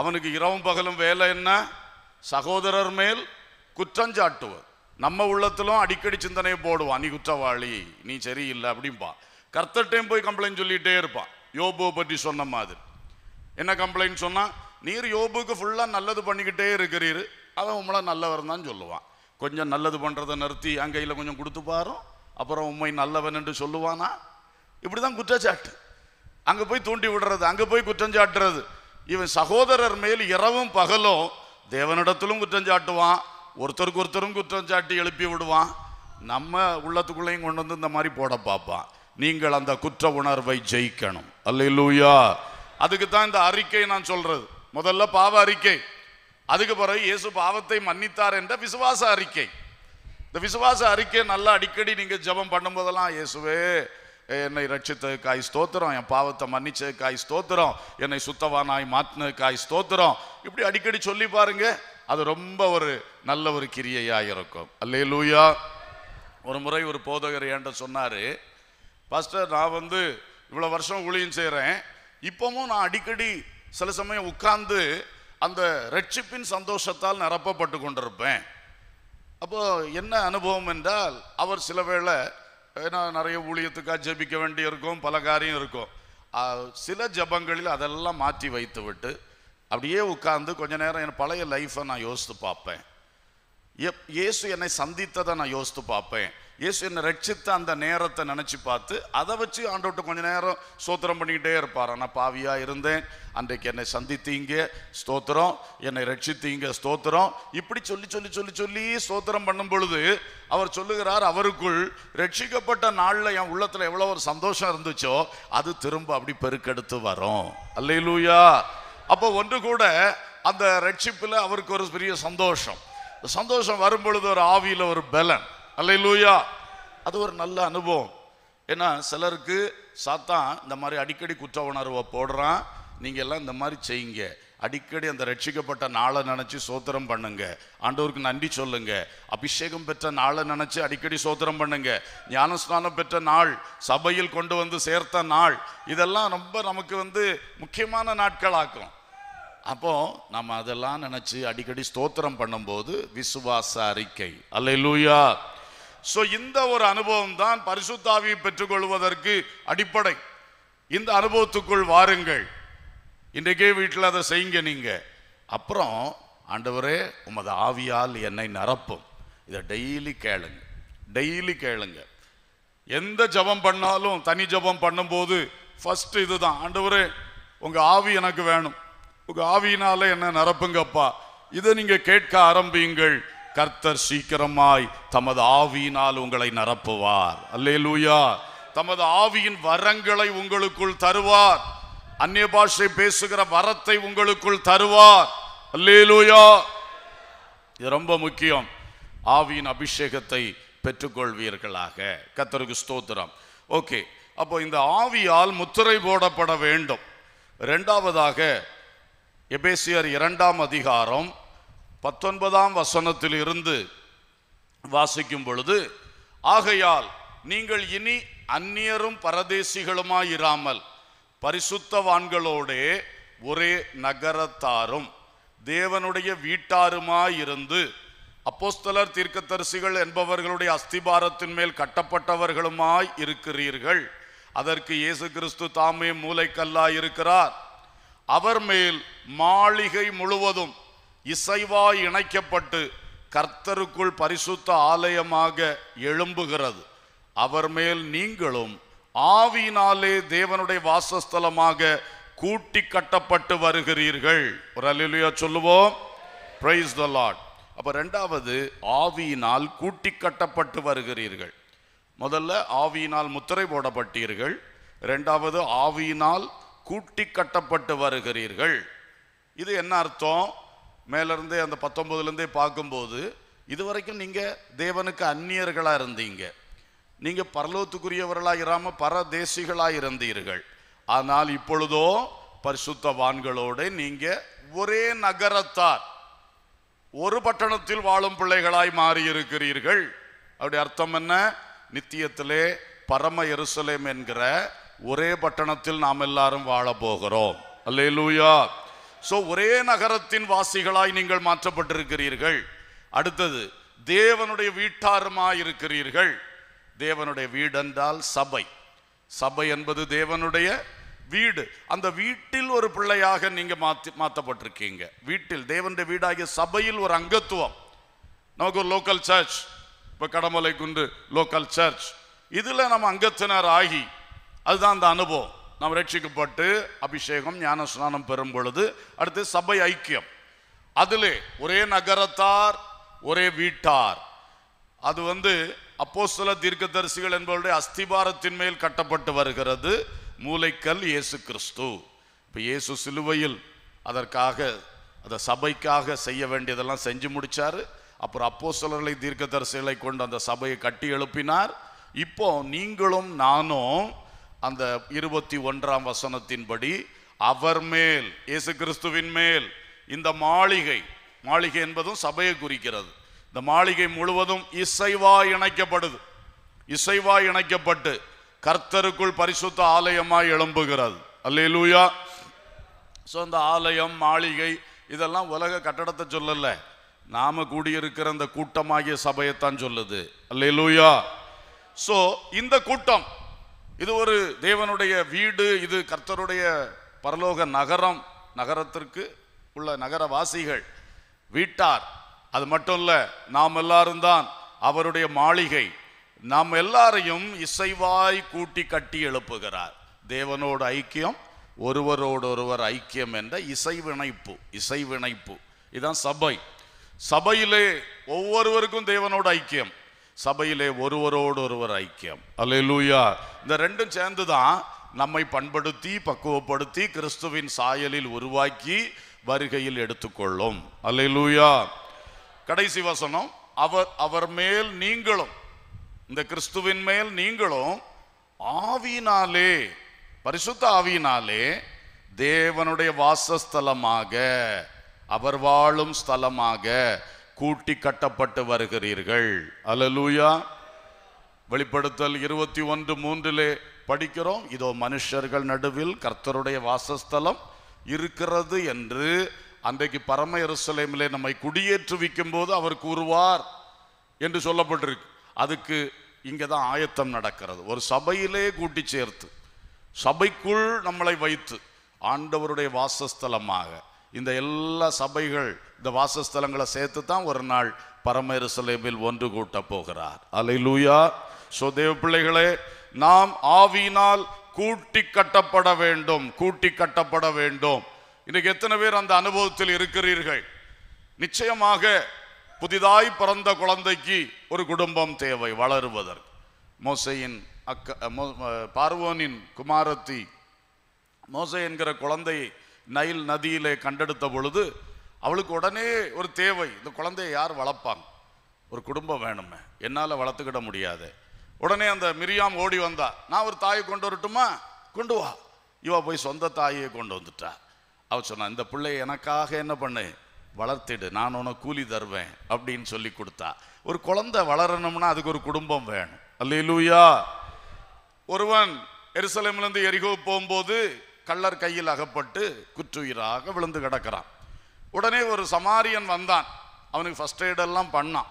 அவனுக்கு இரவும் பகலும் வேலை என்ன சகோதரர் மேல் குற்றஞ்சாட்டுவர் நம்ம உள்ளத்திலும் அடிக்கடி சிந்தனையை போடுவான் நீ குற்றவாளி நீ சரியில்லை அப்படிம்பான் கர்த்தட்டையும் போய் கம்ப்ளைண்ட் சொல்லிகிட்டே இருப்பான் யோபுவை பற்றி சொன்ன மாதிரி என்ன கம்ப்ளைண்ட் சொன்னால் நீர் யோபுக்கு ஃபுல்லாக நல்லது பண்ணிக்கிட்டே இருக்கிறீர் அவன் உங்களை நல்லவர் தான் சொல்லுவான் கொஞ்சம் நல்லது பண்ணுறதை நிறுத்தி என் கையில் கொஞ்சம் கொடுத்து பாரு அப்புறம் உண்மை நல்லவன் என்று சொல்லுவானா இப்படி தான் குற்றச்சாட்டு அங்கே போய் தூண்டி விடுறது அங்கே போய் குற்றஞ்சாட்டுறது இவன் சகோதரர் மேல் இரவும் பகலும் தேவனிடத்திலும் குற்றம் சாட்டுவான் ஒருத்தருக்கு ஒருத்தரும் குற்றம் சாட்டி எழுப்பி விடுவான் நம்ம உள்ளத்துக்குள்ளேயும் கொண்டு வந்து இந்த மாதிரி போட பார்ப்பான் நீங்கள் அந்த குற்ற உணர்வை ஜெயிக்கணும் அல்ல இல்லையா அதுக்கு தான் இந்த அறிக்கை நான் சொல்றது முதல்ல பாவ அறிக்கை அதுக்கு பிறகு இயேசு பாவத்தை மன்னித்தார் என்ற விசுவாச அறிக்கை இந்த விசுவாச அறிக்கை நல்லா அடிக்கடி நீங்கள் ஜபம் பண்ணும்போதெல்லாம் இயேசுவே என்னை ரட்சித்ததுக்காய் ஸ்தோத்திரம் என் பாவத்தை மன்னிச்சதுக்காய் ஸ்தோத்திரம் என்னை சுத்தவானாய் மாற்றினதுக்காய் ஸ்தோத்திரம் இப்படி அடிக்கடி சொல்லி பாருங்க அது ரொம்ப ஒரு நல்ல ஒரு கிரியையாக இருக்கும் அல்லே லூயா ஒரு முறை ஒரு போதகர் ஏண்ட சொன்னார் பாஸ்டர் நான் வந்து இவ்வளோ வருஷம் ஊழியம் செய்கிறேன் இப்போவும் நான் அடிக்கடி சில சமயம் உட்கார்ந்து அந்த ரட்சிப்பின் சந்தோஷத்தால் நிரப்பப்பட்டு கொண்டிருப்பேன் அப்போது என்ன அனுபவம் என்றால் அவர் சில வேளை ஏன்னா நிறைய ஊழியத்துக்காக ஜெபிக்க வேண்டி இருக்கும் பல காரியம் இருக்கும் சில ஜபங்களில் அதெல்லாம் மாற்றி வைத்து விட்டு அப்படியே உட்காந்து கொஞ்ச நேரம் என் பழைய லைஃப்பை நான் யோசித்து பார்ப்பேன் எப் இயேசு என்னை சந்தித்ததை நான் யோசித்து பார்ப்பேன் இயேசு என்னை ரட்சித்த அந்த நேரத்தை நினச்சி பார்த்து அதை வச்சு ஆண்டோட்ட கொஞ்ச நேரம் ஸ்தோத்திரம் பண்ணிக்கிட்டே இருப்பார் நான் பாவியாக இருந்தேன் அன்றைக்கு என்னை சந்தித்தீங்க ஸ்தோத்திரம் என்னை ரட்சித்தீங்க ஸ்தோத்திரம் இப்படி சொல்லி சொல்லி சொல்லி சொல்லி ஸ்தோத்திரம் பண்ணும் பொழுது அவர் சொல்லுகிறார் அவருக்குள் ரட்சிக்கப்பட்ட நாளில் என் உள்ளத்தில் எவ்வளோ ஒரு சந்தோஷம் இருந்துச்சோ அது திரும்ப அப்படி பெருக்கெடுத்து வரும் அல்லையிலூயா அப்போ ஒன்று கூட அந்த ரட்சிப்பில் அவருக்கு ஒரு பெரிய சந்தோஷம் சந்தோஷம் வரும் பொழுது ஒரு ஆவியில் ஒரு பலன் அல்ல லூயா அது ஒரு நல்ல அனுபவம் ஏன்னா சிலருக்கு சாத்தான் இந்த மாதிரி அடிக்கடி குற்ற உணர்வை போடுறான் நீங்கள் எல்லாம் இந்த மாதிரி செய்யுங்க அடிக்கடி அந்த ரட்சிக்கப்பட்ட நாளை நினச்சி சோத்திரம் பண்ணுங்க ஆண்டவருக்கு நன்றி சொல்லுங்க அபிஷேகம் பெற்ற நாளை நினச்சி அடிக்கடி சோத்திரம் பண்ணுங்க ஞானஸ்நானம் பெற்ற நாள் சபையில் கொண்டு வந்து சேர்த்த நாள் இதெல்லாம் ரொம்ப நமக்கு வந்து முக்கியமான நாட்களாக்கும் அப்போது நம்ம அதெல்லாம் நினச்சி அடிக்கடி ஸ்தோத்திரம் பண்ணும்போது விசுவாச அறிக்கை அல்ல லூயா ஸோ இந்த ஒரு அனுபவம் தான் பரிசுத்தாவியை பெற்றுக்கொள்வதற்கு அடிப்படை இந்த அனுபவத்துக்குள் வாருங்கள் இன்றைக்கே வீட்டில் அதை செய்யுங்க நீங்கள் அப்புறம் ஆண்டவரே உமது ஆவியால் என்னை நிரப்பும் இதை டெய்லி கேளுங்க டெய்லி கேளுங்க எந்த ஜபம் பண்ணாலும் தனி ஜபம் பண்ணும்போது ஃபஸ்ட்டு இதுதான் ஆண்டவரே உங்கள் ஆவி எனக்கு வேணும் உங்க ஆவியினால என்ன நிரப்புங்கப்பா இதை நீங்க கேட்க ஆரம்பியுங்கள் கர்த்தர் சீக்கிரமாய் தமது ஆவியினால் உங்களை நிரப்புவார் அல்லே லூயா தமது ஆவியின் வரங்களை உங்களுக்குள் தருவார் அந்நிய பாஷை பேசுகிற வரத்தை உங்களுக்குள் தருவார் அல்லே லூயா இது ரொம்ப முக்கியம் ஆவியின் அபிஷேகத்தை பெற்றுக்கொள்வீர்களாக கத்தருக்கு ஸ்தோத்திரம் ஓகே அப்போ இந்த ஆவியால் முத்திரை போடப்பட வேண்டும் ரெண்டாவதாக எபேசியர் இரண்டாம் அதிகாரம் பத்தொன்பதாம் வசனத்தில் இருந்து வாசிக்கும் பொழுது ஆகையால் நீங்கள் இனி அந்நியரும் பரதேசிகளுமாயிராமல் பரிசுத்தவான்களோடே ஒரே நகரத்தாரும் தேவனுடைய வீட்டாருமாயிருந்து அப்போஸ்தலர் தீர்க்கத்தரிசிகள் என்பவர்களுடைய அஸ்திபாரத்தின் மேல் கட்டப்பட்டவர்களுமாய் இருக்கிறீர்கள் அதற்கு இயேசு கிறிஸ்து தாமே மூளைக்கல்லாய் இருக்கிறார் அவர் மேல் மாளிகை முழுவதும் இசைவாய் இணைக்கப்பட்டு கர்த்தருக்குள் பரிசுத்த ஆலயமாக எழும்புகிறது அவர் மேல் நீங்களும் ஆவியினாலே தேவனுடைய வாசஸ்தலமாக கூட்டி கட்டப்பட்டு வருகிறீர்கள் ஒரு அலிலுயா சொல்லுவோம் பிரைஸ் த லாட் அப்போ ரெண்டாவது ஆவியினால் கூட்டி கட்டப்பட்டு வருகிறீர்கள் முதல்ல ஆவியினால் முத்திரை போடப்பட்டீர்கள் ரெண்டாவது ஆவியினால் கூட்டி கட்டப்பட்டு வருகிறீர்கள் இது என்ன அர்த்தம் மேலேருந்தே அந்த பத்தொம்போதுலேருந்தே பார்க்கும்போது இதுவரைக்கும் நீங்கள் தேவனுக்கு அந்நியர்களாக இருந்தீங்க நீங்கள் பரலோத்துக்குரியவர்களாக இராமல் பரதேசிகளாக இருந்தீர்கள் ஆனால் இப்பொழுதோ பரிசுத்தவான்களோடு நீங்கள் ஒரே நகரத்தார் ஒரு பட்டணத்தில் வாழும் பிள்ளைகளாய் மாறியிருக்கிறீர்கள் அப்படி அர்த்தம் என்ன நித்தியத்திலே பரம எருசலேம் என்கிற ஒரே பட்டணத்தில் நாம் எல்லாரும் வாழ போகிறோம் அல்லே லூயா ஸோ ஒரே நகரத்தின் வாசிகளாய் நீங்கள் மாற்றப்பட்டிருக்கிறீர்கள் அடுத்தது தேவனுடைய வீட்டாருமாய் இருக்கிறீர்கள் தேவனுடைய என்றால் சபை சபை என்பது தேவனுடைய வீடு அந்த வீட்டில் ஒரு பிள்ளையாக நீங்கள் மாத்தி மாற்றப்பட்டிருக்கீங்க வீட்டில் தேவனுடைய வீடாகிய சபையில் ஒரு அங்கத்துவம் நமக்கு ஒரு லோக்கல் சர்ச் இப்போ கடமலை குண்டு லோக்கல் சர்ச் இதில் நம்ம அங்கத்தினர் ஆகி அதுதான் அந்த அனுபவம் நாம் ரட்சிக்கப்பட்டு அபிஷேகம் ஞான ஸ்நானம் பெறும் பொழுது அடுத்து சபை ஐக்கியம் அதில் ஒரே நகரத்தார் ஒரே வீட்டார் அது வந்து அப்போ சில தீர்க்கதரிசிகள் என்பவருடைய அஸ்திபாரத்தின் மேல் கட்டப்பட்டு வருகிறது மூளைக்கல் இயேசு கிறிஸ்து இப்போ இயேசு சிலுவையில் அதற்காக அந்த சபைக்காக செய்ய வேண்டியதெல்லாம் செஞ்சு முடித்தார் அப்புறம் அப்போ சிலர்களை தீர்க்கதரிசிகளை கொண்டு அந்த சபையை கட்டி எழுப்பினார் இப்போ நீங்களும் நானும் அந்த இருபத்தி ஒன்றாம் வசனத்தின்படி அவர் மேல் இயேசு கிறிஸ்துவின் மேல் இந்த மாளிகை மாளிகை என்பதும் சபையை குறிக்கிறது இந்த மாளிகை முழுவதும் இசைவா இணைக்கப்படுது இசைவா இணைக்கப்பட்டு கர்த்தருக்குள் பரிசுத்த ஆலயமாய் எழும்புகிறது அல்லே லூயா ஸோ அந்த ஆலயம் மாளிகை இதெல்லாம் உலக கட்டடத்தை சொல்லல நாம கூடியிருக்கிற அந்த கூட்டமாகிய சபையைத்தான் சொல்லுது அல்லே லூயா ஸோ இந்த கூட்டம் இது ஒரு தேவனுடைய வீடு இது கர்த்தருடைய பரலோக நகரம் நகரத்திற்கு உள்ள நகரவாசிகள் வீட்டார் அது மட்டும் இல்லை நாம் எல்லாரும் தான் அவருடைய மாளிகை நாம் எல்லாரையும் இசைவாய் கூட்டி கட்டி எழுப்புகிறார் தேவனோடு ஐக்கியம் ஒருவரோடு ஒருவர் ஐக்கியம் என்ற இசைவிணைப்பு இசைவிணைப்பு இதுதான் சபை சபையிலே ஒவ்வொருவருக்கும் தேவனோட ஐக்கியம் சபையிலே ஒருவரோடு ஒருவர் ஐக்கியம் அல்லூயா இந்த ரெண்டும் சேர்ந்துதான் நம்மை பண்படுத்தி பக்குவப்படுத்தி கிறிஸ்துவின் சாயலில் உருவாக்கி வருகையில் எடுத்துக்கொள்ளும் அல்லூயா கடைசி வசனம் அவர் அவர் மேல் நீங்களும் இந்த கிறிஸ்துவின் மேல் நீங்களும் ஆவினாலே பரிசுத்த ஆவினாலே தேவனுடைய வாசஸ்தலமாக அவர் வாழும் ஸ்தலமாக கூட்டி கட்டப்பட்டு வருகிறீர்கள் அலலூயா வெளிப்படுத்தல் இருபத்தி ஒன்று மூன்றிலே படிக்கிறோம் இதோ மனுஷர்கள் நடுவில் கர்த்தருடைய வாசஸ்தலம் இருக்கிறது என்று அன்றைக்கு பரம எருசலேமிலே நம்மை குடியேற்றுவிக்கும் போது அவர் கூறுவார் என்று சொல்லப்பட்டிருக்கு அதுக்கு இங்கே தான் ஆயத்தம் நடக்கிறது ஒரு சபையிலே கூட்டி சேர்த்து சபைக்குள் நம்மளை வைத்து ஆண்டவருடைய வாசஸ்தலமாக இந்த எல்லா சபைகள் இந்த வாசஸ்தலங்களை சேர்த்து தான் ஒரு நாள் பரமேருசலேமில் ஒன்று கூட்ட போகிறார் அலை லூயா ஸோ தேவ பிள்ளைகளே நாம் ஆவியினால் கூட்டி கட்டப்பட வேண்டும் கூட்டி கட்டப்பட வேண்டும் இன்னைக்கு எத்தனை பேர் அந்த அனுபவத்தில் இருக்கிறீர்கள் நிச்சயமாக புதிதாய் பிறந்த குழந்தைக்கு ஒரு குடும்பம் தேவை வளருவதற்கு மோசையின் அக்க பார்வோனின் குமாரத்தி மோசை என்கிற குழந்தையை நைல் நதியிலே கண்டெடுத்த பொழுது அவளுக்கு உடனே ஒரு தேவை இந்த குழந்தைய யார் வளர்ப்பாங்க ஒரு குடும்பம் வேணுமே என்னால் வளர்த்துக்கிட முடியாது உடனே அந்த மிரியாம் ஓடி வந்தா நான் ஒரு தாயை கொண்டு வரட்டுமா கொண்டு வா இவ போய் சொந்த தாயை கொண்டு வந்துட்டா அவ சொன்னா இந்த பிள்ளைய எனக்காக என்ன பண்ணு வளர்த்திடு நான் உனக்கு கூலி தருவேன் அப்படின்னு சொல்லி கொடுத்தா ஒரு குழந்தை வளரணும்னா அதுக்கு ஒரு குடும்பம் வேணும் அல்லூயா ஒருவன் எருசலேம்லேருந்து எரிகோ போகும்போது கள்ளர் கையில் அகப்பட்டு குற்றுயிராக விழுந்து கிடக்கிறான் உடனே ஒரு சமாரியன் வந்தான் அவனுக்கு ஃபஸ்ட் எய்டெல்லாம் பண்ணான்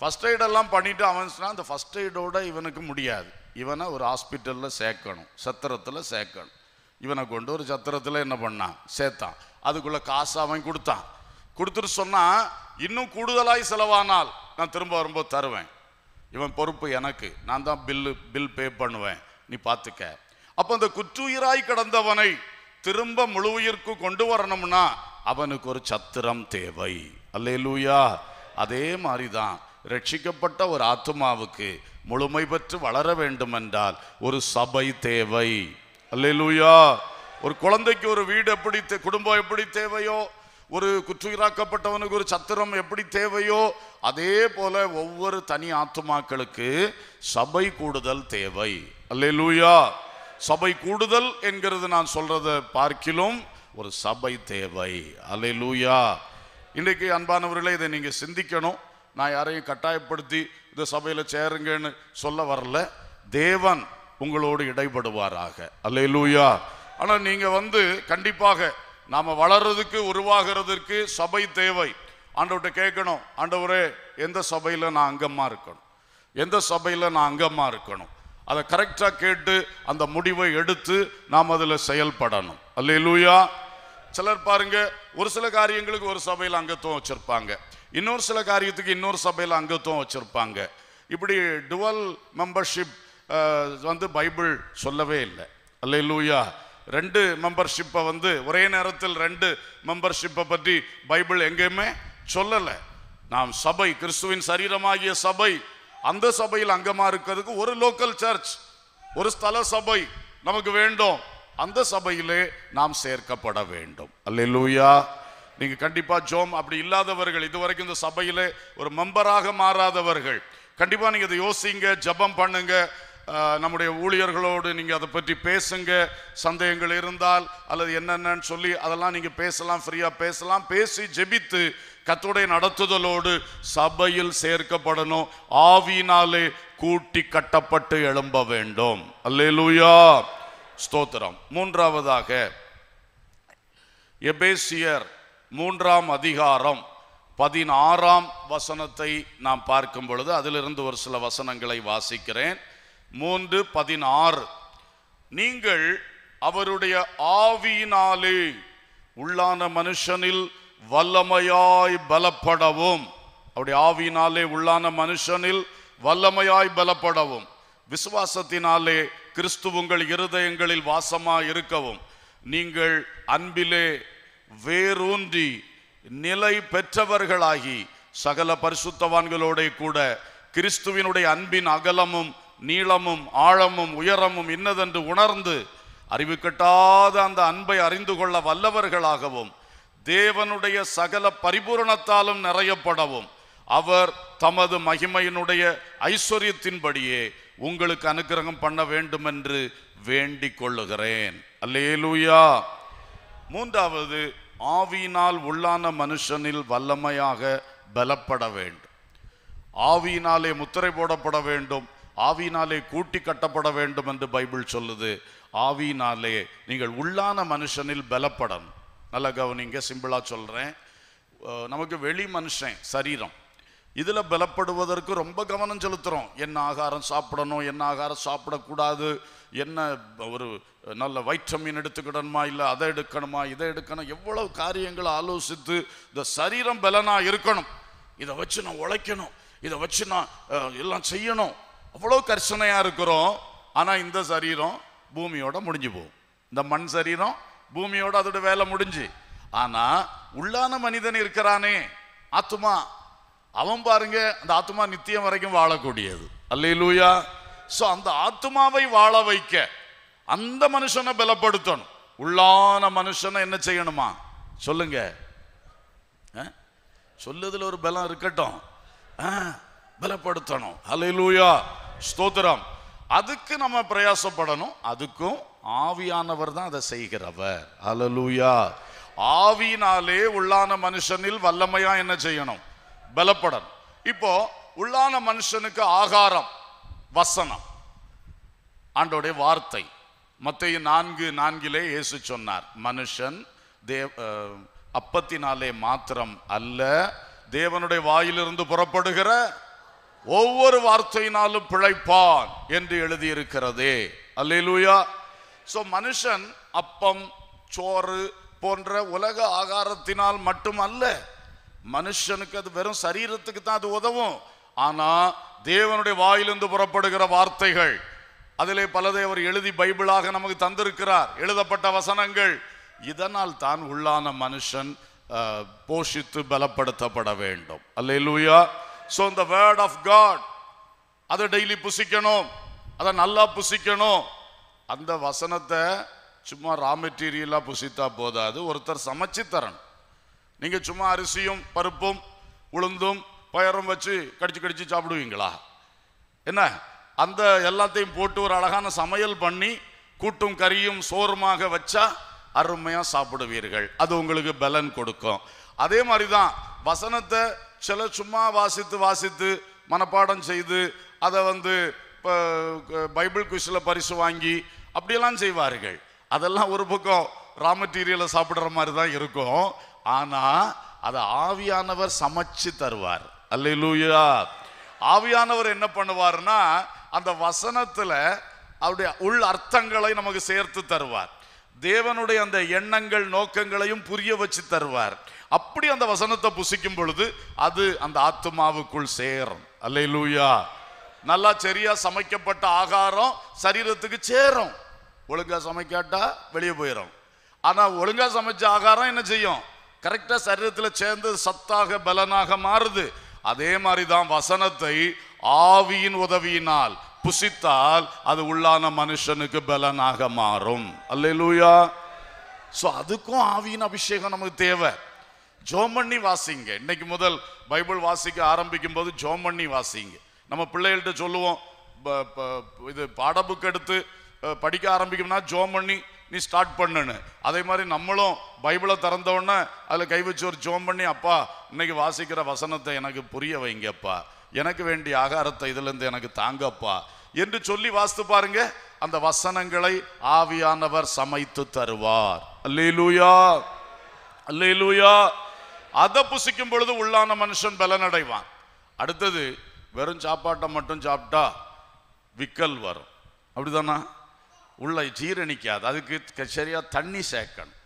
ஃபஸ்ட் எய்டெல்லாம் பண்ணிவிட்டு அவன் அந்த ஃபஸ்ட் எய்டோட இவனுக்கு முடியாது இவனை ஒரு ஹாஸ்பிட்டலில் சேர்க்கணும் சத்திரத்தில் சேர்க்கணும் இவனை கொண்டு ஒரு சத்திரத்தில் என்ன பண்ணான் சேர்த்தான் அதுக்குள்ளே காசு அவன் கொடுத்தான் கொடுத்துட்டு சொன்னால் இன்னும் கூடுதலாய் செலவானால் நான் திரும்ப வரும்போது தருவேன் இவன் பொறுப்பு எனக்கு நான் தான் பில்லு பில் பே பண்ணுவேன் நீ பார்த்துக்க அப்போ அந்த குற்றுயிராய் கிடந்தவனை திரும்ப முழு உயிர்க்கு கொண்டு வரணும்னா அவனுக்கு ஒரு சத்திரம் தேவை அல்லே லூயா அதே மாதிரி தான் ரட்சிக்கப்பட்ட ஒரு ஆத்மாவுக்கு முழுமை பெற்று வளர வேண்டுமென்றால் ஒரு சபை தேவை அல்லே லூயா ஒரு குழந்தைக்கு ஒரு வீடு எப்படி குடும்பம் எப்படி தேவையோ ஒரு குற்றுயிராக்கப்பட்டவனுக்கு ஒரு சத்திரம் எப்படி தேவையோ அதே போல ஒவ்வொரு தனி ஆத்மாக்களுக்கு சபை கூடுதல் தேவை அல்லே லூயா சபை கூடுதல் என்கிறது நான் சொல்றத பார்க்கிலும் ஒரு சபை தேவை அலை லூயா இன்றைக்கு அன்பானவர்களே இதை நீங்கள் சிந்திக்கணும் நான் யாரையும் கட்டாயப்படுத்தி இந்த சபையில் சேருங்கன்னு சொல்ல வரல தேவன் உங்களோடு இடைபடுவாராக அலை லூயா ஆனால் நீங்கள் வந்து கண்டிப்பாக நாம் வளர்றதுக்கு உருவாகிறதுக்கு சபை தேவை ஆண்டவர்கிட்ட கேட்கணும் ஆண்டவரே எந்த சபையில் நான் அங்கமாக இருக்கணும் எந்த சபையில் நான் அங்கமாக இருக்கணும் அதை கரெக்டாக கேட்டு அந்த முடிவை எடுத்து நாம் அதில் செயல்படணும் அல்லையிலூயா சிலர் பாருங்க ஒரு சில காரியங்களுக்கு ஒரு சபையில் அங்கத்துவம் வச்சுருப்பாங்க இன்னொரு சில காரியத்துக்கு இன்னொரு சபையில் அங்கத்துவம் வச்சுருப்பாங்க இப்படி டுவல் மெம்பர்ஷிப் வந்து பைபிள் சொல்லவே இல்லை அல்லையிலூயா ரெண்டு மெம்பர்ஷிப்பை வந்து ஒரே நேரத்தில் ரெண்டு மெம்பர்ஷிப்பை பற்றி பைபிள் எங்கேயுமே சொல்லலை நாம் சபை கிறிஸ்துவின் சரீரமாகிய சபை அந்த சபையில் அங்கமா இருக்கிறதுக்கு ஒரு லோக்கல் சர்ச் ஒரு ஸ்தல சபை நமக்கு வேண்டும் அந்த சபையிலே நாம் சேர்க்கப்பட வேண்டும் அல்லூயா நீங்க கண்டிப்பா ஜோம் அப்படி இல்லாதவர்கள் இதுவரைக்கும் இந்த சபையிலே ஒரு மெம்பராக மாறாதவர்கள் கண்டிப்பா நீங்க இதை யோசிங்க ஜபம் பண்ணுங்க நம்முடைய ஊழியர்களோடு நீங்கள் அதை பற்றி பேசுங்க சந்தேகங்கள் இருந்தால் அல்லது என்னென்னு சொல்லி அதெல்லாம் நீங்கள் பேசலாம் ஃப்ரீயாக பேசலாம் பேசி ஜெபித்து கத்துடைய நடத்துதலோடு சபையில் சேர்க்கப்படணும் ஆவினாலே கூட்டி கட்டப்பட்டு எழும்ப வேண்டும் அல்லேலூயா ஸ்தோத்திரம் மூன்றாவதாக எபேசியர் மூன்றாம் அதிகாரம் பதினாறாம் வசனத்தை நாம் பார்க்கும் பொழுது அதிலிருந்து ஒரு சில வசனங்களை வாசிக்கிறேன் மூன்று பதினாறு நீங்கள் அவருடைய ஆவியினாலே உள்ளான மனுஷனில் வல்லமையாய் பலப்படவும் அவருடைய ஆவியினாலே உள்ளான மனுஷனில் வல்லமையாய் பலப்படவும் விசுவாசத்தினாலே கிறிஸ்து உங்கள் இருதயங்களில் வாசமாக இருக்கவும் நீங்கள் அன்பிலே வேரூன்றி நிலை பெற்றவர்களாகி சகல பரிசுத்தவான்களோட கூட கிறிஸ்துவினுடைய அன்பின் அகலமும் நீளமும் ஆழமும் உயரமும் இன்னதென்று உணர்ந்து அறிவு கட்டாத அந்த அன்பை அறிந்து கொள்ள வல்லவர்களாகவும் தேவனுடைய சகல பரிபூரணத்தாலும் நிறையப்படவும் அவர் தமது மகிமையினுடைய ஐஸ்வர்யத்தின்படியே உங்களுக்கு அனுகிரகம் பண்ண வேண்டும் என்று வேண்டிக் கொள்ளுகிறேன் அல்லேலூயா மூன்றாவது ஆவியினால் உள்ளான மனுஷனில் வல்லமையாக பலப்பட வேண்டும் ஆவியினாலே முத்திரை போடப்பட வேண்டும் ஆவினாலே கூட்டி கட்டப்பட வேண்டும் என்று பைபிள் சொல்லுது ஆவினாலே நீங்கள் உள்ளான மனுஷனில் பலப்படணும் நல்லா கவனிங்க சிம்பிளாக சொல்கிறேன் நமக்கு வெளி மனுஷன் சரீரம் இதில் பலப்படுவதற்கு ரொம்ப கவனம் செலுத்துகிறோம் என்ன ஆகாரம் சாப்பிடணும் என்ன ஆகாரம் சாப்பிடக்கூடாது என்ன ஒரு நல்ல வைட்டமின் எடுத்துக்கிடணுமா இல்லை அதை எடுக்கணுமா இதை எடுக்கணும் எவ்வளவு காரியங்களை ஆலோசித்து இந்த சரீரம் பலனாக இருக்கணும் இதை வச்சு நான் உழைக்கணும் இதை வச்சு நான் எல்லாம் செய்யணும் அவ்வளோ கர்ஷனையாக இருக்கிறோம் ஆனால் இந்த சரீரம் பூமியோட முடிஞ்சு போகும் இந்த மண் சரீரம் பூமியோட அதோட வேலை முடிஞ்சு ஆனால் உள்ளான மனிதன் இருக்கிறானே ஆத்துமா அவன் பாருங்க அந்த ஆத்மா நித்தியம் வரைக்கும் வாழக்கூடியது அல்லையிலூயா ஸோ அந்த ஆத்மாவை வாழ வைக்க அந்த மனுஷனை பலப்படுத்தணும் உள்ளான மனுஷனை என்ன செய்யணுமா சொல்லுங்க சொல்லுதில் ஒரு பலம் இருக்கட்டும் பலப்படுத்தணும் அலையிலூயா ஸ்தோத்திரம் அதுக்கு நம்ம பிரயாசப்படணும் அதுக்கும் ஆவியானவர் தான் அதை செய்கிறவர் அலலூயா ஆவியினாலே உள்ளான மனுஷனில் வல்லமையா என்ன செய்யணும் பலப்படணும் இப்போ உள்ளான மனுஷனுக்கு ஆகாரம் வசனம் ஆண்டோடைய வார்த்தை மத்திய நான்கு நான்கிலே இயேசு சொன்னார் மனுஷன் தேவ் அப்பத்தினாலே மாத்திரம் அல்ல தேவனுடைய வாயிலிருந்து புறப்படுகிற ஒவ்வொரு வார்த்தையினாலும் பிழைப்பான் என்று எழுதியிருக்கிறதே அல்லேலூயா ஸோ மனுஷன் அப்பம் சோறு போன்ற உலக ஆகாரத்தினால் மட்டுமல்ல மனுஷனுக்கு அது வெறும் சரீரத்துக்கு தான் அது உதவும் ஆனா தேவனுடைய வாயிலிருந்து புறப்படுகிற வார்த்தைகள் அதிலே பலதை அவர் எழுதி பைபிளாக நமக்கு தந்திருக்கிறார் எழுதப்பட்ட வசனங்கள் இதனால் தான் உள்ளான மனுஷன் போஷித்து பலப்படுத்தப்பட வேண்டும் அல்ல லூயா ஸோ இந்த வேர்ட் ஆஃப் காட் அதை டெய்லி புசிக்கணும் அதை நல்லா புசிக்கணும் அந்த வசனத்தை சும்மா ரா மெட்டீரியலாக புசித்தா போதாது ஒருத்தர் சமைச்சு தரணும் நீங்கள் சும்மா அரிசியும் பருப்பும் உளுந்தும் பயரும் வச்சு கடிச்சு கடிச்சு சாப்பிடுவீங்களா என்ன அந்த எல்லாத்தையும் போட்டு ஒரு அழகான சமையல் பண்ணி கூட்டும் கறியும் சோறுமாக வச்சா அருமையாக சாப்பிடுவீர்கள் அது உங்களுக்கு பலன் கொடுக்கும் அதே மாதிரி தான் வசனத்தை சில சும்மா வாசித்து வாசித்து மனப்பாடம் செய்து அதை வந்து இப்போ பைபிள் குவிஸில் பரிசு வாங்கி அப்படியெல்லாம் செய்வார்கள் அதெல்லாம் ஒரு பக்கம் ரா மெட்டீரியலை சாப்பிட்ற மாதிரி தான் இருக்கும் ஆனால் அதை ஆவியானவர் சமைச்சு தருவார் அல்ல ஆவியானவர் என்ன பண்ணுவார்னா அந்த வசனத்தில் அவருடைய உள் அர்த்தங்களை நமக்கு சேர்த்து தருவார் தேவனுடைய அந்த எண்ணங்கள் நோக்கங்களையும் புரிய வச்சு தருவார் அப்படி அந்த வசனத்தை புசிக்கும் பொழுது அது அந்த ஆத்மாவுக்குள் சேரும் அல்லை லூயா நல்லா சரியா சமைக்கப்பட்ட ஆகாரம் சரீரத்துக்கு சேரும் ஒழுங்கா சமைக்காட்டா வெளியே போயிடும் ஆனா ஒழுங்கா சமைச்ச ஆகாரம் என்ன செய்யும் கரெக்டா சரீரத்தில் சேர்ந்து சத்தாக பலனாக மாறுது அதே மாதிரி தான் வசனத்தை ஆவியின் உதவியினால் புசித்தால் அது உள்ளான மனுஷனுக்கு பலனாக மாறும் அல்ல லூயா ஸோ அதுக்கும் ஆவியின் அபிஷேகம் நமக்கு தேவை ஜோம் பண்ணி வாசிங்க இன்னைக்கு முதல் பைபிள் வாசிக்க ஆரம்பிக்கும் போது ஜோம் பண்ணி வாசிங்க நம்ம பிள்ளைகள்கிட்ட சொல்லுவோம் இது பாடபுக் எடுத்து படிக்க ஆரம்பிக்கும்னா ஜோம் பண்ணி நீ ஸ்டார்ட் பண்ணுன்னு அதே மாதிரி நம்மளும் பைபிளை திறந்தோடனே அதில் கை வச்சு ஒரு ஜோம் பண்ணி அப்பா இன்னைக்கு வாசிக்கிற வசனத்தை எனக்கு புரிய வைங்கப்பா எனக்கு வேண்டிய ஆகாரத்தை இதுலேருந்து எனக்கு தாங்கப்பா என்று சொல்லி வாசித்து பாருங்க அந்த வசனங்களை ஆவியானவர் சமைத்து தருவார் அல்லேலூயா அல்லேலூயா அதை புசிக்கும் பொழுது உள்ளான மனுஷன் பலனடைவான் அடுத்தது வெறும் சாப்பாட்டை மட்டும் சாப்பிட்டா விக்கல் வரும் அப்படிதானா உள்ள ஜீரணிக்காது அதுக்கு சரியாக தண்ணி சேர்க்கணும்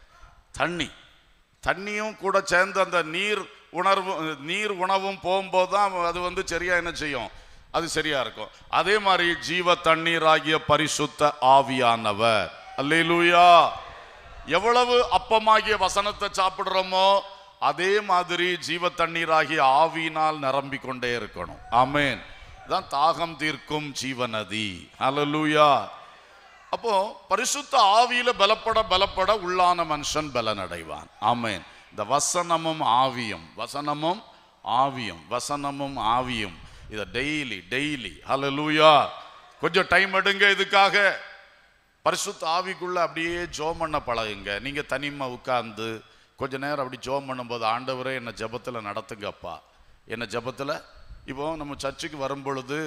தண்ணி தண்ணியும் கூட சேர்ந்து அந்த நீர் உணர்வு நீர் உணவும் போகும்போது தான் அது வந்து சரியாக என்ன செய்யும் அது சரியா இருக்கும் அதே மாதிரி ஜீவ தண்ணீர் ஆகிய பரிசுத்த ஆவியானவர் அல்லையிலூயா எவ்வளவு அப்பமாகிய வசனத்தை சாப்பிட்றோமோ அதே மாதிரி ஜீவ தண்ணீராகிய ஆவியினால் நிரம்பிக் கொண்டே இருக்கணும் ஆமேன் தான் தாகம் தீர்க்கும் ஜீவநதி அலலூயா அப்போ பரிசுத்த ஆவியில பலப்பட பலப்பட உள்ளான மனுஷன் பலனடைவான் அமேன் இந்த வசனமும் ஆவியும் வசனமும் ஆவியும் வசனமும் ஆவியும் இதை டெய்லி டெய்லி ஹலலூயா கொஞ்சம் டைம் எடுங்க இதுக்காக பரிசுத்த ஆவிக்குள்ள அப்படியே ஜோமண்ண பழகுங்க நீங்க தனிமை உட்கார்ந்து கொஞ்ச நேரம் அப்படி ஜோம் பண்ணும்போது ஆண்டவரே என்னை ஜபத்தில் நடத்துங்க அப்பா என்னை ஜபத்தில் இப்போ நம்ம சர்ச்சுக்கு வரும்பொழுது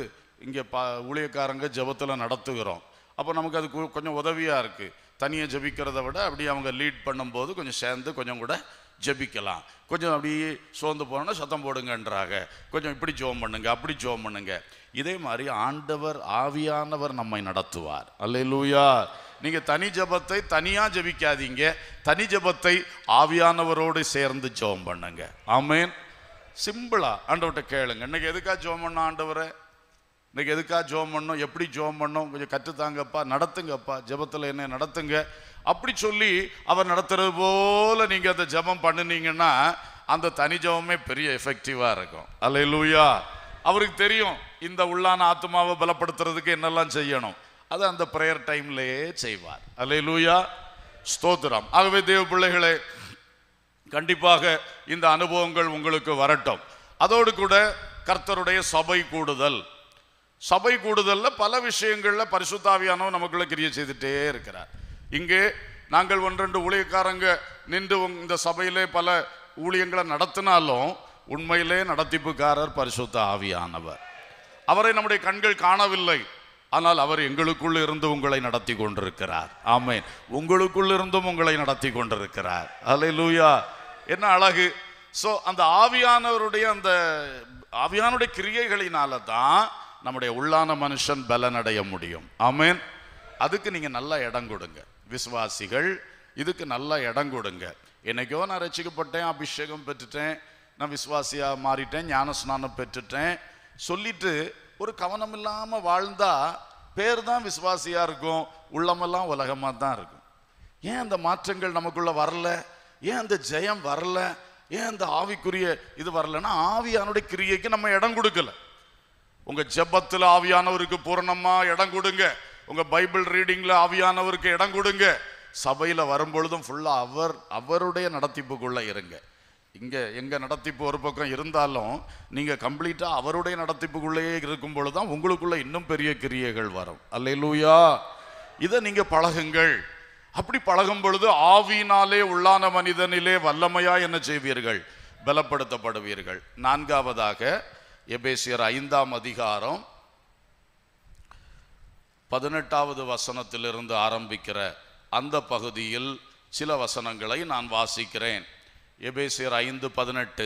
இங்கே ப ஊழியக்காரங்க ஜபத்தில் நடத்துகிறோம் அப்போ நமக்கு அது கொஞ்சம் உதவியாக இருக்குது தனியாக ஜபிக்கிறத விட அப்படியே அவங்க லீட் பண்ணும்போது கொஞ்சம் சேர்ந்து கொஞ்சம் கூட ஜபிக்கலாம் கொஞ்சம் அப்படியே சோர்ந்து போனோன்னா சத்தம் போடுங்கன்றாங்க கொஞ்சம் இப்படி ஜோம் பண்ணுங்க அப்படி ஜோம் பண்ணுங்க இதே மாதிரி ஆண்டவர் ஆவியானவர் நம்மை நடத்துவார் அல்ல லூயா நீங்கள் தனி ஜபத்தை தனியாக ஜபிக்காதீங்க தனி ஜபத்தை ஆவியானவரோடு சேர்ந்து ஜோம் பண்ணுங்க ஆமேன் சிம்பிளா ஆண்டவர்கிட்ட கேளுங்க இன்னைக்கு எதுக்கா ஜோம் பண்ண ஆண்டவரை இன்னைக்கு எதுக்கா ஜோம் பண்ணோம் எப்படி ஜோம் பண்ணோம் கொஞ்சம் கற்றுத்தாங்கப்பா நடத்துங்கப்பா ஜபத்தில் என்ன நடத்துங்க அப்படி சொல்லி அவர் நடத்துறது போல் நீங்கள் அந்த ஜபம் பண்ணினீங்கன்னா அந்த தனி ஜபமே பெரிய எஃபெக்டிவாக இருக்கும் அல்ல லூயா அவருக்கு தெரியும் இந்த உள்ளான ஆத்மாவை பலப்படுத்துறதுக்கு என்னெல்லாம் செய்யணும் அது அந்த ப்ரேயர் டைம்லேயே செய்வார் அல்லே லூயா ஸ்தோத்திரம் ஆகவே தேவ பிள்ளைகளே கண்டிப்பாக இந்த அனுபவங்கள் உங்களுக்கு வரட்டும் அதோடு கூட கர்த்தருடைய சபை கூடுதல் சபை கூடுதலில் பல விஷயங்களில் பரிசுத்தாவியானவன் நமக்குள்ள கிரியை செய்துட்டே இருக்கிறார் இங்கே நாங்கள் ஒன்றெண்டு ஊழியக்காரங்க நின்று இந்த சபையிலே பல ஊழியங்களை நடத்தினாலும் உண்மையிலே நடத்திப்புக்காரர் பரிசுத்த ஆவியானவர் அவரை நம்முடைய கண்கள் காணவில்லை ஆனால் அவர் எங்களுக்குள் இருந்து உங்களை நடத்தி கொண்டிருக்கிறார் ஆமேன் உங்களுக்குள் இருந்தும் உங்களை நடத்தி கொண்டிருக்கிறார் அலை லூயா என்ன அழகு ஸோ அந்த ஆவியானவருடைய அந்த ஆவியானுடைய கிரியைகளினால தான் நம்முடைய உள்ளான மனுஷன் பலனடைய முடியும் ஆமேன் அதுக்கு நீங்கள் நல்லா இடம் கொடுங்க விசுவாசிகள் இதுக்கு நல்லா இடம் கொடுங்க என்னைக்கோ நான் ரசிக்கப்பட்டேன் அபிஷேகம் பெற்றுட்டேன் நான் விசுவாசியாக மாறிட்டேன் ஞானஸ்நானம் பெற்றுட்டேன் சொல்லிட்டு ஒரு கவனம் இல்லாமல் வாழ்ந்தா பேர் தான் விசுவாசியாக இருக்கும் உள்ளமெல்லாம் உலகமாக தான் இருக்கும் ஏன் அந்த மாற்றங்கள் நமக்குள்ளே வரல ஏன் அந்த ஜெயம் வரல ஏன் அந்த ஆவிக்குரிய இது வரலன்னா ஆவியானுடைய கிரியைக்கு நம்ம இடம் கொடுக்கல உங்கள் ஜெபத்தில் ஆவியானவருக்கு பூரணமாக இடம் கொடுங்க உங்கள் பைபிள் ரீடிங்கில் ஆவியானவருக்கு இடம் கொடுங்க சபையில் வரும்பொழுதும் ஃபுல்லாக அவர் அவருடைய நடத்திப்புக்குள்ளே இருங்க இங்கே எங்கள் நடத்திப்பு ஒரு பக்கம் இருந்தாலும் நீங்கள் கம்ப்ளீட்டாக அவருடைய நடத்திப்புக்குள்ளேயே இருக்கும் பொழுது தான் உங்களுக்குள்ளே இன்னும் பெரிய கிரியைகள் வரும் அல்லையிலூயா இதை நீங்கள் பழகுங்கள் அப்படி பழகும் பொழுது ஆவினாலே உள்ளான மனிதனிலே வல்லமையாக என்ன செய்வீர்கள் பலப்படுத்தப்படுவீர்கள் நான்காவதாக எபேசியர் ஐந்தாம் அதிகாரம் பதினெட்டாவது வசனத்திலிருந்து ஆரம்பிக்கிற அந்த பகுதியில் சில வசனங்களை நான் வாசிக்கிறேன் எபேசியர் ஐந்து பதினெட்டு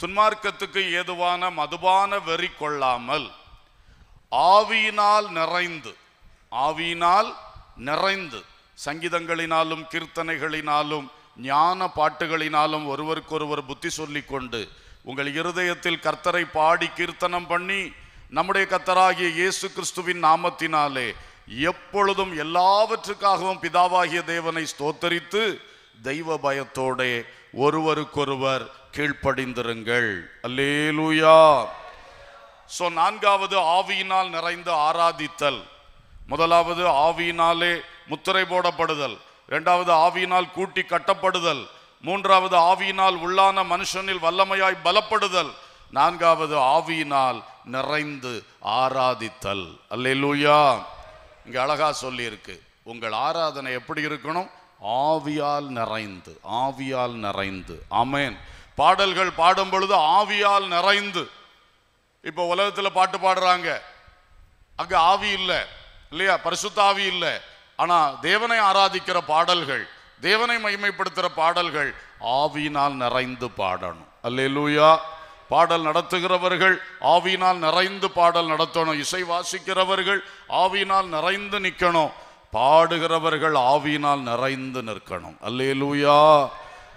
துன்மார்க்கத்துக்கு ஏதுவான மதுபான வெறி கொள்ளாமல் ஆவியினால் நிறைந்து ஆவியினால் நிறைந்து சங்கீதங்களினாலும் கீர்த்தனைகளினாலும் ஞான பாட்டுகளினாலும் ஒருவருக்கொருவர் புத்தி சொல்லிக்கொண்டு உங்கள் இருதயத்தில் கர்த்தரை பாடி கீர்த்தனம் பண்ணி நம்முடைய கர்த்தராகிய இயேசு கிறிஸ்துவின் நாமத்தினாலே எப்பொழுதும் எல்லாவற்றுக்காகவும் பிதாவாகிய தேவனை ஸ்தோத்தரித்து தெய்வ பயத்தோடே ஒருவருக்கொருவர் கீழ்ப்படிந்திருங்கள் அல்லேலூயா ஸோ நான்காவது ஆவியினால் நிறைந்து ஆராதித்தல் முதலாவது ஆவியினாலே முத்திரை போடப்படுதல் இரண்டாவது ஆவியினால் கூட்டி கட்டப்படுதல் மூன்றாவது ஆவியினால் உள்ளான மனுஷனில் வல்லமையாய் பலப்படுதல் நான்காவது ஆவியினால் நிறைந்து ஆராதித்தல் அல்லேலூயா இங்கே அழகா சொல்லியிருக்கு உங்கள் ஆராதனை எப்படி இருக்கணும் ஆவியால் நிறைந்து ஆவியால் நிறைந்து அமேன் பாடல்கள் பாடும் பொழுது ஆவியால் நிறைந்து இப்போ உலகத்தில் பாட்டு பாடுறாங்க அங்கே ஆவி இல்லை இல்லையா ஆவி இல்லை ஆனால் தேவனை ஆராதிக்கிற பாடல்கள் தேவனை மகிமைப்படுத்துகிற பாடல்கள் ஆவியினால் நிறைந்து பாடணும் லூயா பாடல் நடத்துகிறவர்கள் ஆவியினால் நிறைந்து பாடல் நடத்தணும் இசை வாசிக்கிறவர்கள் ஆவியினால் நிறைந்து நிற்கணும் பாடுகிறவர்கள் ஆவியினால் நிறைந்து நிற்கணும் அல்லேலூயா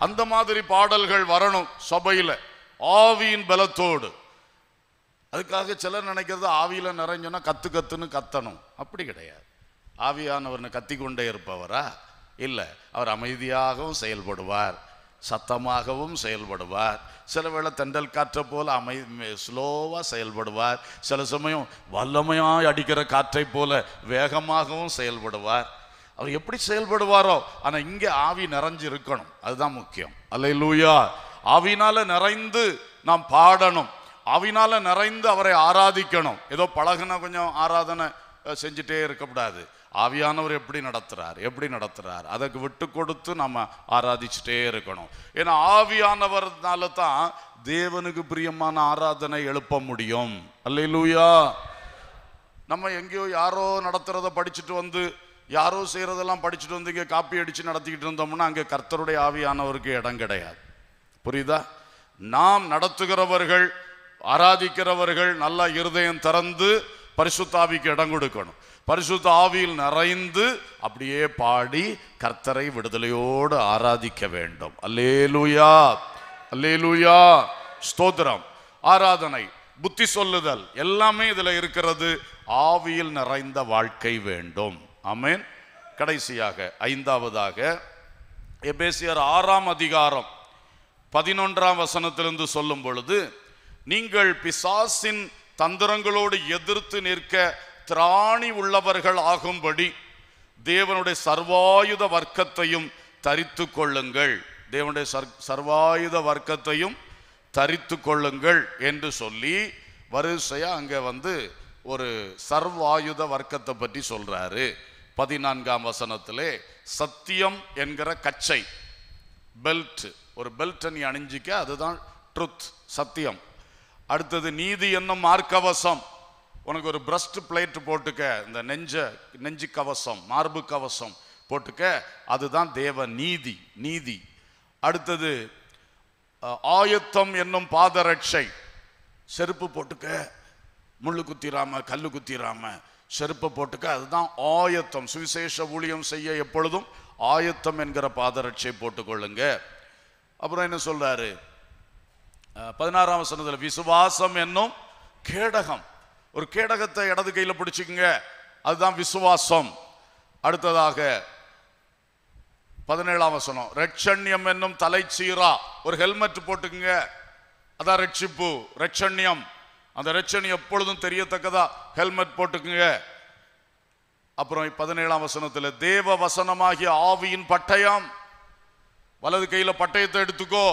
அந்த மாதிரி பாடல்கள் வரணும் சபையில் ஆவியின் பலத்தோடு அதுக்காக சிலர் நினைக்கிறது ஆவியில் நிறைஞ்சோன்னா கத்து கத்துன்னு கத்தணும் அப்படி கிடையாது ஆவியானவர்னு கொண்டே இருப்பவரா இல்லை அவர் அமைதியாகவும் செயல்படுவார் சத்தமாகவும் செயல்படுவார் சில வேளை தெண்டல் காற்றை போல் அமை ஸ்லோவாக செயல்படுவார் சில சமயம் வல்லமையாக அடிக்கிற காற்றை போல வேகமாகவும் செயல்படுவார் அவர் எப்படி செயல்படுவாரோ ஆனால் இங்கே ஆவி நிறைஞ்சு இருக்கணும் அதுதான் முக்கியம் அல்ல லூயா ஆவினால் நிறைந்து நாம் பாடணும் அவினால் நிறைந்து அவரை ஆராதிக்கணும் ஏதோ பழகுனா கொஞ்சம் ஆராதனை செஞ்சுட்டே இருக்கக்கூடாது ஆவியானவர் எப்படி நடத்துறார் எப்படி நடத்துறார் அதுக்கு விட்டு கொடுத்து நம்ம ஆராதிச்சுட்டே இருக்கணும் ஏன்னா ஆவியானவர்னால தான் தேவனுக்கு பிரியமான ஆராதனை எழுப்ப முடியும் அல்லையிலூயா நம்ம எங்கேயோ யாரோ நடத்துறத படிச்சுட்டு வந்து யாரோ செய்கிறதெல்லாம் படிச்சுட்டு வந்து இங்கே காப்பி அடிச்சு நடத்திக்கிட்டு இருந்தோம்னா அங்கே கர்த்தருடைய ஆவியானவருக்கு இடம் கிடையாது புரியுதா நாம் நடத்துகிறவர்கள் ஆராதிக்கிறவர்கள் நல்லா இருதயம் திறந்து பரிசுத்தாவிக்கு இடம் கொடுக்கணும் பரிசுத்த ஆவியில் நிறைந்து அப்படியே பாடி கர்த்தரை விடுதலையோடு ஆராதிக்க வேண்டும் அல்லேலூயா அல்லேலூயா ஸ்தோத்திரம் ஆராதனை புத்தி சொல்லுதல் எல்லாமே இதில் இருக்கிறது ஆவியில் நிறைந்த வாழ்க்கை வேண்டும் ஆமேன் கடைசியாக ஐந்தாவதாக எபேசியர் ஆறாம் அதிகாரம் பதினொன்றாம் வசனத்திலிருந்து சொல்லும் பொழுது நீங்கள் பிசாசின் தந்திரங்களோடு எதிர்த்து நிற்க திராணி உள்ளவர்கள் ஆகும்படி தேவனுடைய சர்வாயுத வர்க்கத்தையும் தரித்து கொள்ளுங்கள் தேவனுடைய சர் சர்வாயுத வர்க்கத்தையும் தரித்து கொள்ளுங்கள் என்று சொல்லி வரிசையாக அங்கே வந்து ஒரு சர்வாயுத வர்க்கத்தை பற்றி சொல்கிறாரு பதினான்காம் வசனத்திலே சத்தியம் என்கிற கச்சை பெல்ட் ஒரு பெல்ட் நீ அணிஞ்சிக்க அதுதான் ட்ருத் சத்தியம் அடுத்தது நீதி என்னும் மார்க்கவசம் உனக்கு ஒரு பிரஸ்ட் பிளேட் போட்டுக்க இந்த நெஞ்ச நெஞ்சு கவசம் மார்பு கவசம் போட்டுக்க அதுதான் தேவ நீதி நீதி அடுத்தது ஆயத்தம் என்னும் பாதரட்சை செருப்பு போட்டுக்க முள்ளு குத்திராம கல்லு குத்திராம செருப்பை போட்டுக்க அதுதான் ஆயத்தம் சுவிசேஷ ஊழியம் செய்ய எப்பொழுதும் ஆயத்தம் என்கிற பாதரட்சை போட்டுக்கொள்ளுங்க அப்புறம் என்ன சொல்றாரு பதினாறாம் வசனத்தில் விசுவாசம் என்னும் கேடகம் ஒரு கேடகத்தை இடது கையில் பிடிச்சிக்கங்க அதுதான் விசுவாசம் அடுத்ததாக பதினேழாம் வசனம் ரட்சண்யம் என்னும் தலை சீரா ஒரு ஹெல்மெட் போட்டுக்குங்க அதான் ரட்சிப்பு ரட்சண்யம் அந்த ரட்சணி எப்பொழுதும் தெரியத்தக்கதா ஹெல்மெட் போட்டுக்குங்க அப்புறம் பதினேழாம் வசனத்தில் தேவ வசனமாகிய ஆவியின் பட்டயம் வலது கையில் பட்டயத்தை எடுத்துக்கோ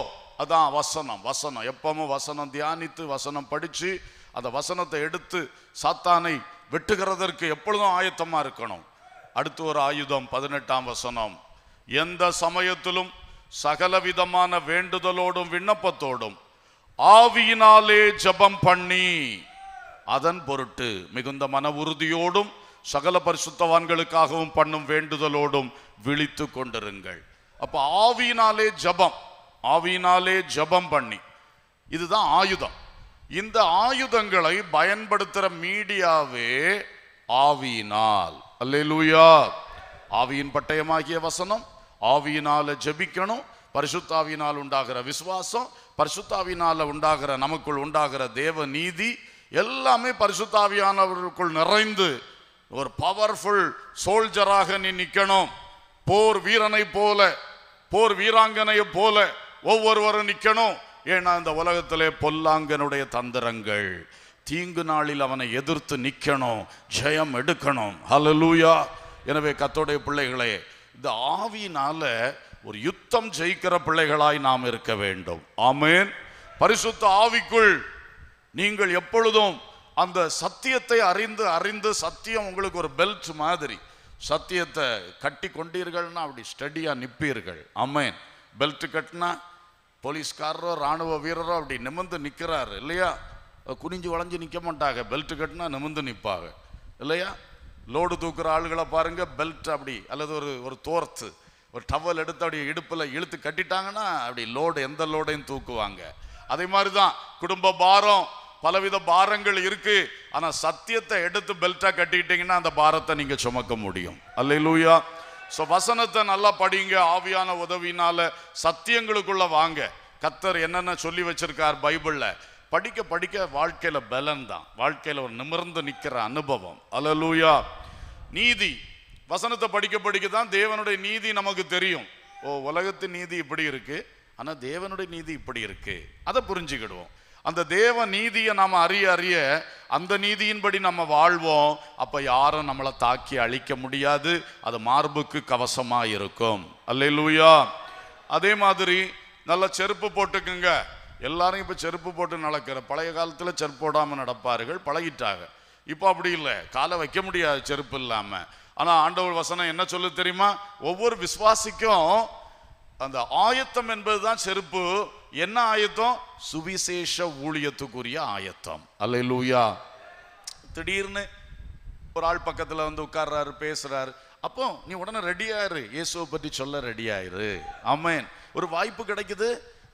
அதான் வசனம் வசனம் எப்பவும் வசனம் தியானித்து வசனம் படித்து அந்த வசனத்தை எடுத்து சாத்தானை வெட்டுகிறதற்கு எப்பொழுதும் ஆயத்தமாக இருக்கணும் அடுத்து ஒரு ஆயுதம் பதினெட்டாம் வசனம் எந்த சமயத்திலும் சகலவிதமான வேண்டுதலோடும் விண்ணப்பத்தோடும் ஆவியினாலே ஜபம் பண்ணி அதன் பொருட்டு மிகுந்த மன உறுதியோடும் சகல பரிசுத்தவான்களுக்காகவும் பண்ணும் வேண்டுதலோடும் விழித்து கொண்டிருங்கள் அப்போ ஆவியினாலே ஜபம் ஆவியினாலே ஜபம் பண்ணி இதுதான் ஆயுதம் இந்த ஆயுதங்களை பயன்படுத்துகிற மீடியாவே ஆவியினால் அல்ல லூயா ஆவியின் பட்டயமாகிய வசனம் ஆவியினால ஜபிக்கணும் பரிசுத்தாவினால் உண்டாகிற விசுவாசம் பரிசுத்தாவினால் உண்டாகிற நமக்குள் உண்டாகிற தேவ நீதி எல்லாமே பரிசுத்தாவியானவர்களுக்குள் நிறைந்து ஒரு பவர்ஃபுல் சோல்ஜராக நீ நிற்கணும் போர் வீரனை போல போர் வீராங்கனையை போல ஒவ்வொருவரும் நிற்கணும் ஏன்னா இந்த உலகத்திலே பொல்லாங்கனுடைய தந்திரங்கள் தீங்கு நாளில் அவனை எதிர்த்து நிற்கணும் ஜெயம் எடுக்கணும் ஹலலூயா எனவே கத்தோடைய பிள்ளைகளே இந்த ஆவியினால ஒரு யுத்தம் ஜெயிக்கிற பிள்ளைகளாய் நாம் இருக்க வேண்டும் ஆமேன் பரிசுத்த ஆவிக்குள் நீங்கள் எப்பொழுதும் அந்த சத்தியத்தை அறிந்து அறிந்து சத்தியம் உங்களுக்கு ஒரு பெல்ட் மாதிரி சத்தியத்தை கட்டி கொண்டீர்கள்னா அப்படி ஸ்டடியாக நிற்பீர்கள் அம்மேன் பெல்ட் கட்டினா போலீஸ்காரரோ ராணுவ வீரரோ அப்படி நிமிர்ந்து நிற்கிறாரு இல்லையா குனிஞ்சு வளைஞ்சு நிற்க மாட்டாங்க பெல்ட் கட்டினா நிமிர்ந்து நிற்பாங்க இல்லையா லோடு தூக்குற ஆளுகளை பாருங்க பெல்ட் அப்படி அல்லது ஒரு ஒரு தோர்த்து ஒரு டவல் எடுத்து அப்படி இடுப்பில் இழுத்து கட்டிட்டாங்கன்னா அப்படி லோடு எந்த லோடையும் தூக்குவாங்க அதே மாதிரி தான் குடும்ப பாரம் பலவித பாரங்கள் இருக்கு ஆனால் சத்தியத்தை எடுத்து பெல்ட்டாக கட்டிக்கிட்டிங்கன்னா அந்த பாரத்தை நீங்கள் சுமக்க முடியும் அல்ல லூயா ஸோ வசனத்தை நல்லா படிங்க ஆவியான உதவினால சத்தியங்களுக்குள்ள வாங்க கத்தர் என்னென்ன சொல்லி வச்சிருக்கார் பைபிளில் படிக்க படிக்க வாழ்க்கையில் பலன் தான் வாழ்க்கையில் ஒரு நிமிர்ந்து நிற்கிற அனுபவம் அலலூயா நீதி வசனத்தை படிக்க படிக்க தான் தேவனுடைய நீதி நமக்கு தெரியும் ஓ உலகத்து நீதி இப்படி இருக்குது ஆனால் தேவனுடைய நீதி இப்படி இருக்குது அதை புரிஞ்சுக்கிடுவோம் அந்த தேவ நீதியை நாம் அறிய அறிய அந்த நீதியின்படி நம்ம வாழ்வோம் அப்போ யாரும் நம்மளை தாக்கி அழிக்க முடியாது அது மார்புக்கு கவசமாக இருக்கும் அல்லையிலூயா அதே மாதிரி நல்லா செருப்பு போட்டுக்குங்க எல்லாரும் இப்போ செருப்பு போட்டு நடக்கிற பழைய காலத்தில் செருப்பு நடப்பார்கள் பழகிட்டாங்க இப்போ அப்படி இல்லை காலை வைக்க முடியாது செருப்பு இல்லாமல் ஆனால் ஆண்டவர் வசனம் என்ன சொல்லு தெரியுமா ஒவ்வொரு விசுவாசிக்கும் அந்த ஆயத்தம் என்பது தான் செருப்பு என்ன ஆயத்தம் சுவிசேஷ ஊழியத்துக்குரிய ஆயத்தம் அல்ல லூயா திடீர்னு ஒரு ஆள் பக்கத்தில் வந்து உட்கார்றாரு பேசுறாரு அப்போ நீ உடனே ரெடியாயிரு இயேசுவை பற்றி சொல்ல ரெடியாயிரு ஆமேன் ஒரு வாய்ப்பு கிடைக்குது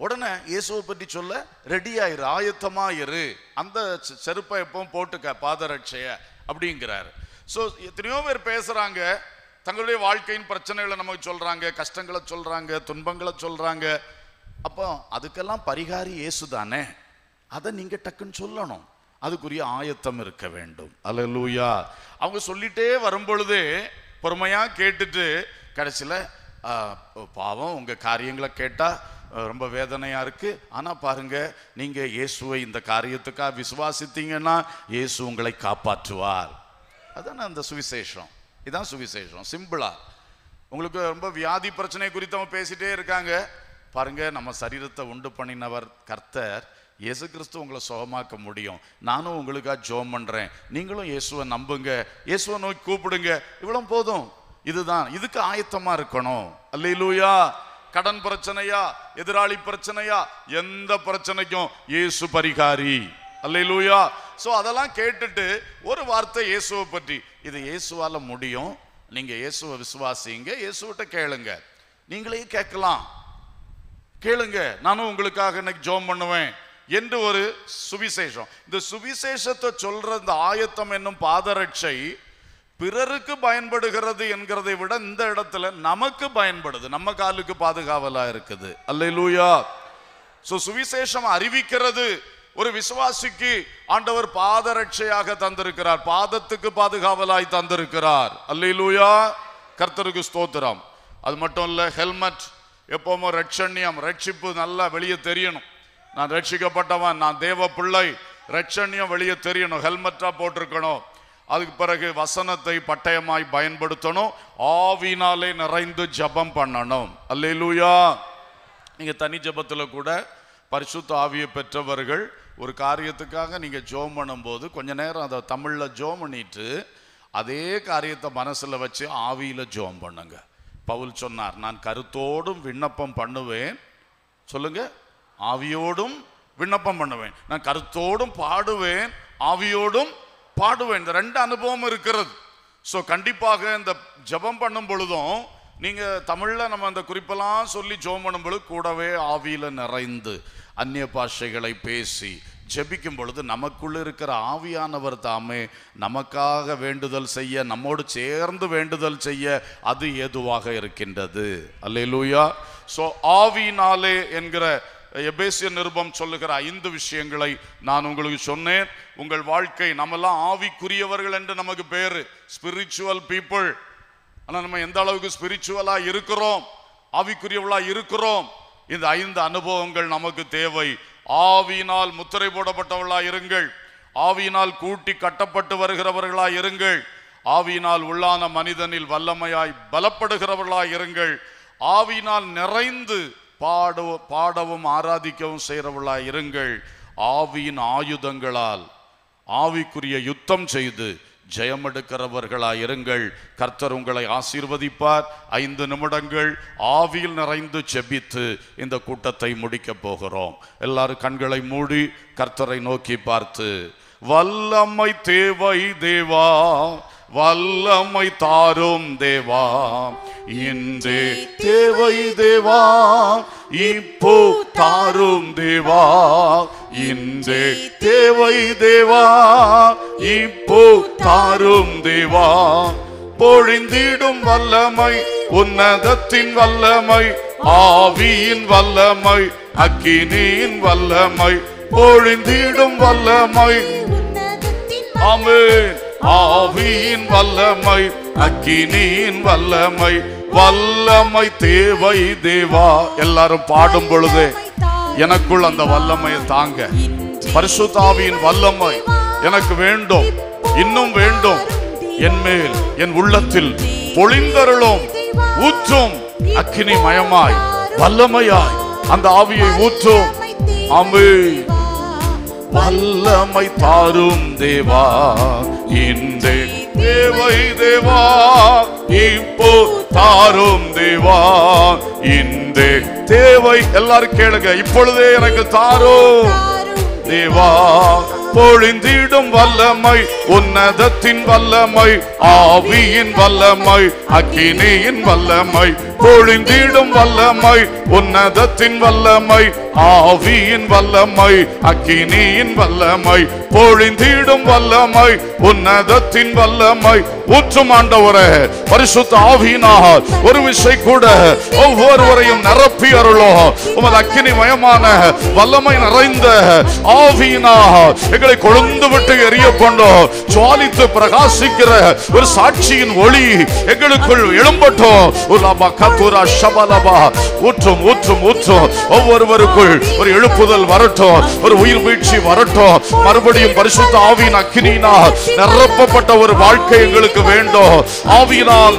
உடனே இயேசுவை பற்றி சொல்ல ரெடியாயிரு ஆயத்தமாயிரு அந்த செருப்பை எப்பவும் போட்டுக்க பாதரட்சைய அப்படிங்கிறாரு ஸோ எத்தனையோ பேர் பேசுகிறாங்க தங்களுடைய வாழ்க்கையின் பிரச்சனைகளை நமக்கு சொல்கிறாங்க கஷ்டங்களை சொல்கிறாங்க துன்பங்களை சொல்கிறாங்க அப்போ அதுக்கெல்லாம் பரிகாரி இயேசு தானே அதை நீங்கள் டக்குன்னு சொல்லணும் அதுக்குரிய ஆயத்தம் இருக்க வேண்டும் அல்ல லூயா அவங்க சொல்லிட்டே வரும்பொழுது பொறுமையாக கேட்டுட்டு கடைசியில் பாவம் உங்கள் காரியங்களை கேட்டால் ரொம்ப வேதனையாக இருக்குது ஆனால் பாருங்கள் நீங்கள் இயேசுவை இந்த காரியத்துக்காக விசுவாசித்தீங்கன்னா இயேசு உங்களை காப்பாற்றுவார் அதான அந்த சுவிசேஷம் இதுதான் சுவிசேஷம் சிம்பிளாக உங்களுக்கு ரொம்ப வியாதி பிரச்சனை குறித்து அவங்க பேசிகிட்டே இருக்காங்க பாருங்க நம்ம சரீரத்தை உண்டு பண்ணினவர் கர்த்தர் இயேசு கிறிஸ்து உங்களை சுகமாக்க முடியும் நானும் உங்களுக்காக ஜோம் பண்ணுறேன் நீங்களும் இயேசுவை நம்புங்க இயேசுவை நோக்கி கூப்பிடுங்க இவ்வளோ போதும் இதுதான் இதுக்கு ஆயத்தமாக இருக்கணும் அல்லையிலூயா கடன் பிரச்சனையா எதிராளி பிரச்சனையா எந்த பிரச்சனைக்கும் இயேசு பரிகாரி அல்லையிலூயா ஸோ அதெல்லாம் கேட்டுட்டு ஒரு வார்த்தை இயேசுவை பற்றி இது இயேசுவால் முடியும் நீங்கள் இயேசுவை விசுவாசிங்க இயேசுவிட்ட கேளுங்க நீங்களே கேட்கலாம் கேளுங்க நானும் உங்களுக்காக இன்னைக்கு ஜோம் பண்ணுவேன் என்று ஒரு சுவிசேஷம் இந்த சுவிசேஷத்தை சொல்ற இந்த ஆயத்தம் என்னும் பாதரட்சை பிறருக்கு பயன்படுகிறது என்கிறதை விட இந்த இடத்துல நமக்கு பயன்படுது நம்ம காலுக்கு பாதுகாவலா இருக்குது அல்ல லூயா ஸோ சுவிசேஷம் அறிவிக்கிறது ஒரு விசுவாசிக்கு ஆண்டவர் பாதரட்சையாக தந்திருக்கிறார் பாதத்துக்கு பாதுகாவலாய் தந்திருக்கிறார் அல்ல லூயா கர்த்தருக்கு ஸ்தோத்திரம் அது மட்டும் இல்லை ஹெல்மெட் எப்போவுமே ரட்சண்யம் ரட்சிப்பு நல்லா வெளியே தெரியணும் நான் ரட்சிக்கப்பட்டவன் நான் தேவ பிள்ளை ரட்சண்யம் வெளியே தெரியணும் ஹெல்மெட்டாக போட்டிருக்கணும் அதுக்கு பிறகு வசனத்தை பட்டயமாய் பயன்படுத்தணும் ஆவினாலே நிறைந்து ஜபம் பண்ணணும் அல்லையிலூயா நீங்கள் தனி ஜபத்தில் கூட பரிசுத்த ஆவியை பெற்றவர்கள் ஒரு காரியத்துக்காக நீங்கள் ஜோம் பண்ணும்போது கொஞ்ச நேரம் அதை தமிழில் ஜோம் பண்ணிட்டு அதே காரியத்தை மனசில் வச்சு ஆவியில் ஜோம் பண்ணுங்கள் பவுல் சொன்னார் நான் கருத்தோடும் விண்ணப்பம் பண்ணுவேன் சொல்லுங்க ஆவியோடும் விண்ணப்பம் பண்ணுவேன் நான் கருத்தோடும் பாடுவேன் ஆவியோடும் பாடுவேன் இந்த ரெண்டு அனுபவம் இருக்கிறது ஸோ கண்டிப்பாக இந்த ஜபம் பண்ணும் பொழுதும் நீங்கள் தமிழில் நம்ம அந்த குறிப்பெல்லாம் சொல்லி ஜோம் பண்ணும் பொழுது கூடவே ஆவியில் நிறைந்து அந்நிய பாஷைகளை பேசி ஜெபிக்கும் பொழுது நமக்குள்ள இருக்கிற ஆவியானவர் தாமே நமக்காக வேண்டுதல் செய்ய நம்மோடு சேர்ந்து வேண்டுதல் செய்ய அது ஏதுவாக இருக்கின்றது அல்லூயா ஸோ ஆவியினாலே என்கிற எபேசிய நிருபம் சொல்லுகிற ஐந்து விஷயங்களை நான் உங்களுக்கு சொன்னேன் உங்கள் வாழ்க்கை நம்மெல்லாம் ஆவிக்குரியவர்கள் என்று நமக்கு பேரு ஸ்பிரிச்சுவல் பீப்புள் ஆனால் நம்ம எந்த அளவுக்கு ஸ்பிரிச்சுவலாக இருக்கிறோம் ஆவிக்குரியவளாக இருக்கிறோம் இந்த ஐந்து அனுபவங்கள் நமக்கு தேவை ஆவியினால் முத்திரை போடப்பட்டவர்களாய் இருங்கள் ஆவியினால் கூட்டி கட்டப்பட்டு வருகிறவர்களாய் இருங்கள் ஆவியினால் உள்ளான மனிதனில் வல்லமையாய் பலப்படுகிறவர்களாய் இருங்கள் ஆவியினால் நிறைந்து பாட பாடவும் ஆராதிக்கவும் செய்கிறவர்களாய் இருங்கள் ஆவியின் ஆயுதங்களால் ஆவிக்குரிய யுத்தம் செய்து ஜெயமெடுக்கிறவர்களாயிருங்கள் கர்த்தர் உங்களை ஆசீர்வதிப்பார் ஐந்து நிமிடங்கள் ஆவியில் நிறைந்து செபித்து இந்த கூட்டத்தை முடிக்கப் போகிறோம் எல்லாரும் கண்களை மூடி கர்த்தரை நோக்கி பார்த்து வல்லம்மை தேவை தேவா வல்லமை தாரும் தேவா இன்றே தேவை தேவா இப்போ தாரும் தேவா இன்றே தேவை தேவா இப்போ தாரும் தேவா பொழிந்திடும் வல்லமை உன்னதத்தின் வல்லமை ஆவியின் வல்லமை அக்கினியின் வல்லமை பொழிந்திடும் வல்லமை ஆமேன் ஆவியின் வல்லமை அக்கினியின் வல்லமை வல்லமை தேவை தேவா எல்லாரும் பாடும் பொழுது எனக்குள் அந்த வல்லமையை தாங்க பரிசுத்தாவியின் வல்லமை எனக்கு வேண்டும் இன்னும் வேண்டும் என் மேல் என் உள்ளத்தில் பொழிந்தருளும் ஊற்றும் அக்கினி மயமாய் வல்லமையாய் அந்த ஆவியை ஊற்றும் அமே வல்லமை தாரும் தேவா இந்த தேவை தேவா இப்போ தாரும் தேவா இந்த தேவை எல்லாரும் கேளுங்க இப்பொழுதே எனக்கு தாரும் தேவா பொழிந்திடும் வல்லமை உன்னதத்தின் வல்லமை ஆவியின் வல்லமை அக்கினியின் வல்லமை பொழிந்திடும் வல்லமை உன்னதத்தின் வல்லமை ஆவியின் வல்லமை அக்கினியின் வல்லமை பொழிந்தீடும் வல்லமை உன்னதத்தின் வல்லமை ஊற்றும் ஆண்டவர பரிசுத்த ஆவியினாக ஒரு விஷை கூட ஒவ்வொருவரையும் நிரப்பி அருளோ உமது அக்கினி மயமான வல்லமை நிறைந்த ஆவியினாக எங்களை கொழுந்து விட்டு எரிய கொண்டோ சுவாலித்து பிரகாசிக்கிற ஒரு சாட்சியின் ஒளி எங்களுக்குள் எழும்பட்டோம் ஊற்றும் ஊற்றும் ஊற்றும் ஒவ்வொருவருக்கும் வரட்டும் ஒரு எழுப்புதல் வரட்டும் ஒரு உயிர் மீட்சி வரட்டும் மறுபடியும் பரிசுத்த ஆவியின் அக்கினியினால் நிரப்பப்பட்ட ஒரு வாழ்க்கை எங்களுக்கு வேண்டும் ஆவியினால்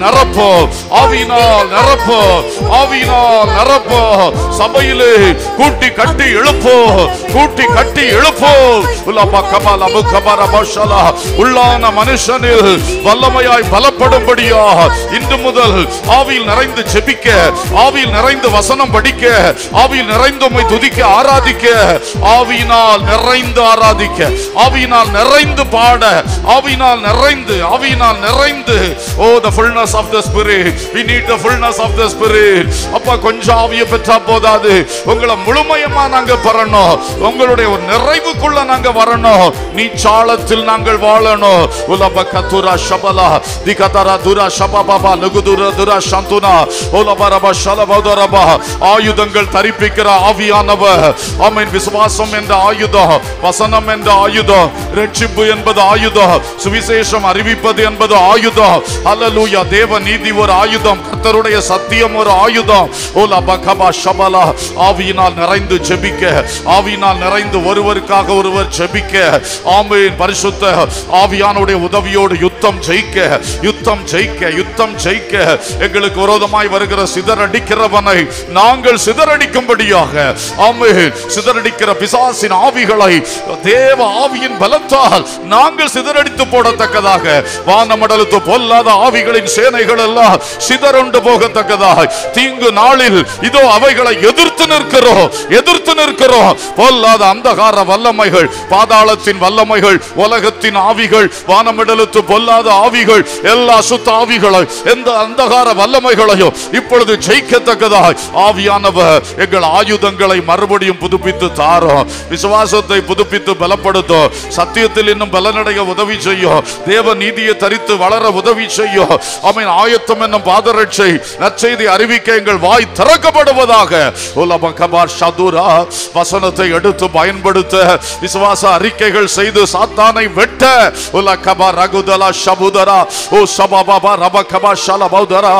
ஆவியினால் ஆவியினால் சபையிலே கூட்டி கட்டி கூட்டி கட்டி உள்ளான மனுஷனில் வல்லமையாய் பலப்படும்படியா இன்று முதல் ஆவியில் நிறைந்து செபிக்க ஆவியில் நிறைந்து வசனம் படிக்க ஆவியில் நிறைந்து உம்மை துதிக்க ஆராதிக்க ஆவியினால் நிறைந்து ஆராதிக்க ஆவியினால் நிறைந்து பாட ஆவியினால் நிறைந்து ஆவியினால் நிறைந்து oh the fullness of the spirit we need the fullness of the spirit அப்பா கொஞ்சம் ஆவிய பெற்றா போதாது உங்களை முழுமையமா நாங்க பெறணும் உங்களுடைய ஒரு நிறைவுக்குள்ள நாங்க வரணும் நீ சாலத்தில் நாங்கள் வாழணும் உலப கத்துரா சபலா தி கதரா துரா சபபாபா லகுதுரா துரா சந்துனா ஓலபரபா சலபதரபா ஆயுதங்கள் தரிப்பிக்கிற ஆவியான ஆனவர் ஆமீன் விசுவாசம் என்ற ஆயுதம் வசனம் என்ற ஆயுதம் ரட்சிப்பு என்பது ஆயுதம் சுவிசேஷம் அறிவிப்பது என்பது ஆயுதம் அல்லலூயா தேவ நீதி ஒரு ஆயுதம் கத்தருடைய சத்தியம் ஒரு ஆயுதம் ஓல பகபா ஷபலா ஆவியினால் நிறைந்து ஜெபிக்க ஆவியினால் நிறைந்து ஒருவருக்காக ஒருவர் ஜெபிக்க ஆமையின் பரிசுத்த ஆவியானுடைய உதவியோடு யுத்தம் ஜெயிக்க யுத்தம் ஜெயிக்க யுத்தம் ஜெயிக்க எங்களுக்கு விரோதமாய் வருகிற சிதறடிக்கிறவனை நாங்கள் சிதறடிக்கும்படியாக ஆமே சிதறடிக்கிற பிசாசின் ஆவிகளை தேவ ஆவியின் பலத்தால் நாங்கள் சிதறடித்து போடத்தக்கதாக வானமடலத்து பொல்லாத ஆவிகளின் சேனைகள் எல்லாம் போகத்தக்கதாக தீங்கு நாளில் இதோ அவைகளை எதிர்த்து நிற்கிறோம் எதிர்த்து நிற்கிறோம் பொல்லாத அந்தகார வல்லமைகள் பாதாளத்தின் வல்லமைகள் உலகத்தின் ஆவிகள் வானமிடலுத்து பொல்லாத ஆவிகள் எல்லா சுத்த ஆவிகளை எந்த அந்தகார வல்லமைகளையும் இப்பொழுது ஜெயிக்கத்தக்கதாக ஆவியானவர் எங்கள் ஆயுதங்களை விசுவாசத்தை மறுபடியும் புதுப்பித்து தாரும் விசுவாசத்தை புதுப்பித்து பலப்படுத்தும் சத்தியத்தில் இன்னும் பலனடைய உதவி செய்யும் தேவ நீதியை தரித்து வளர உதவி செய்யும் அவன் ஆயத்தம் என்னும் பாதரட்சை நற்செய்தி அறிவிக்க எங்கள் வாய் திறக்கப்படுவதாக சதுரா வசனத்தை எடுத்து பயன்படுத்த விசுவாச அறிக்கைகள் செய்து சாத்தானை வெட்ட உல கபா ரகுதலா சபுதரா ஓ சபாபாபா ரப கபா ஷலபௌதரா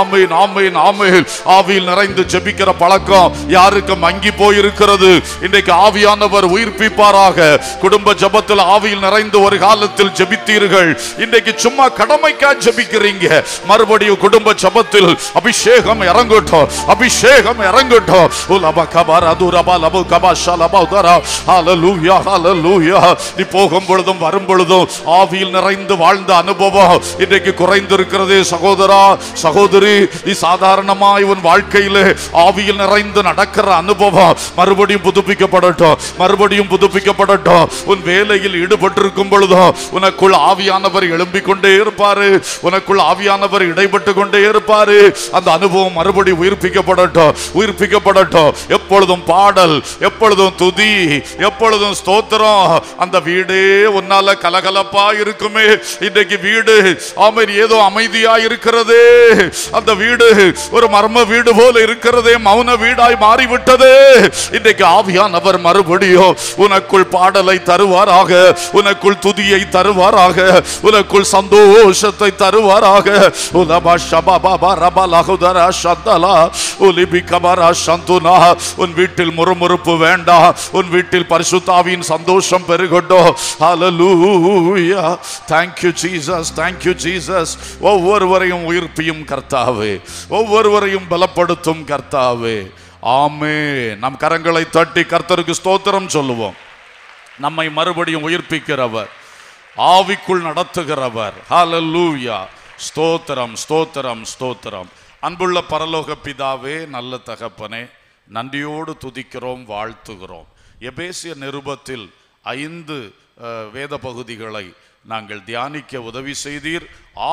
ஆமீன் ஆமீன் ஆமீன் ஆவியில் நிறைந்து ஜெபிக்கிற பழக்கம் யாருக்கும் தங்கி போயிருக்கிறது இன்றைக்கு ஆவியானவர் உயிர்ப்பிப்பாராக குடும்ப ஜபத்தில் ஆவியில் நிறைந்து ஒரு காலத்தில் ஜபித்தீர்கள் இன்றைக்கு சும்மா கடமைக்கா ஜபிக்கிறீங்க மறுபடியும் குடும்ப ஜபத்தில் அபிஷேகம் இறங்கட்டும் அபிஷேகம் இறங்கட்டும் நீ போகும் பொழுதும் வரும் பொழுதும் ஆவியில் நிறைந்து வாழ்ந்த அனுபவம் இன்றைக்கு குறைந்திருக்கிறது சகோதரா சகோதரி நீ சாதாரணமா இவன் வாழ்க்கையிலே ஆவியில் நிறைந்து நடக்கிற அனுபவம் சோபம் மறுபடியும் புதுப்பிக்கப்படட்டும் மறுபடியும் புதுப்பிக்கப்படட்டும் உன் வேலையில் ஈடுபட்டிருக்கும் பொழுதோ உனக்குள் ஆவியானவர் எழும்பிக் கொண்டே இருப்பாரு உனக்குள் ஆவியானவர் இடைபட்டு கொண்டே இருப்பாரு அந்த அனுபவம் மறுபடியும் உயிர்ப்பிக்கப்படட்டும் உயிர்ப்பிக்கப்படட்டும் எப்பொழுதும் பாடல் எப்பொழுதும் துதி எப்பொழுதும் ஸ்தோத்திரம் அந்த வீடே உன்னால கலகலப்பா இருக்குமே இன்றைக்கு வீடு ஆமீர் ஏதோ அமைதியா இருக்கிறதே அந்த வீடு ஒரு மர்ம வீடு போல இருக்கிறதே மௌன வீடாய் மாறிவிட்டதே இன்றைக்கு அவர் மறுபடியும் உனக்குள் பாடலை தருவாராக உனக்குள் துதியை தருவாராக உனக்குள் சந்தோஷத்தை தருவாராக ஷபா பாபா ரபா சந்துனா உன் வீட்டில் முறுமுறுப்பு வேண்டாம் உன் வீட்டில் பரிசுத்தாவின் சந்தோஷம் பெருகட்டும் ஒவ்வொருவரையும் உயிர்ப்பியும் கர்த்தாவே ஒவ்வொருவரையும் பலப்படுத்தும் கர்த்தாவே ஆமே நம் கரங்களை தட்டி கர்த்தருக்கு ஸ்தோத்திரம் சொல்லுவோம் நம்மை மறுபடியும் உயிர்ப்பிக்கிறவர் ஆவிக்குள் நடத்துகிறவர் ஹலலூயா ஸ்தோத்திரம் ஸ்தோத்திரம் ஸ்தோத்திரம் அன்புள்ள பரலோக பிதாவே நல்ல தகப்பனே நன்றியோடு துதிக்கிறோம் வாழ்த்துகிறோம் எபேசிய நிருபத்தில் ஐந்து வேத பகுதிகளை நாங்கள் தியானிக்க உதவி செய்தீர்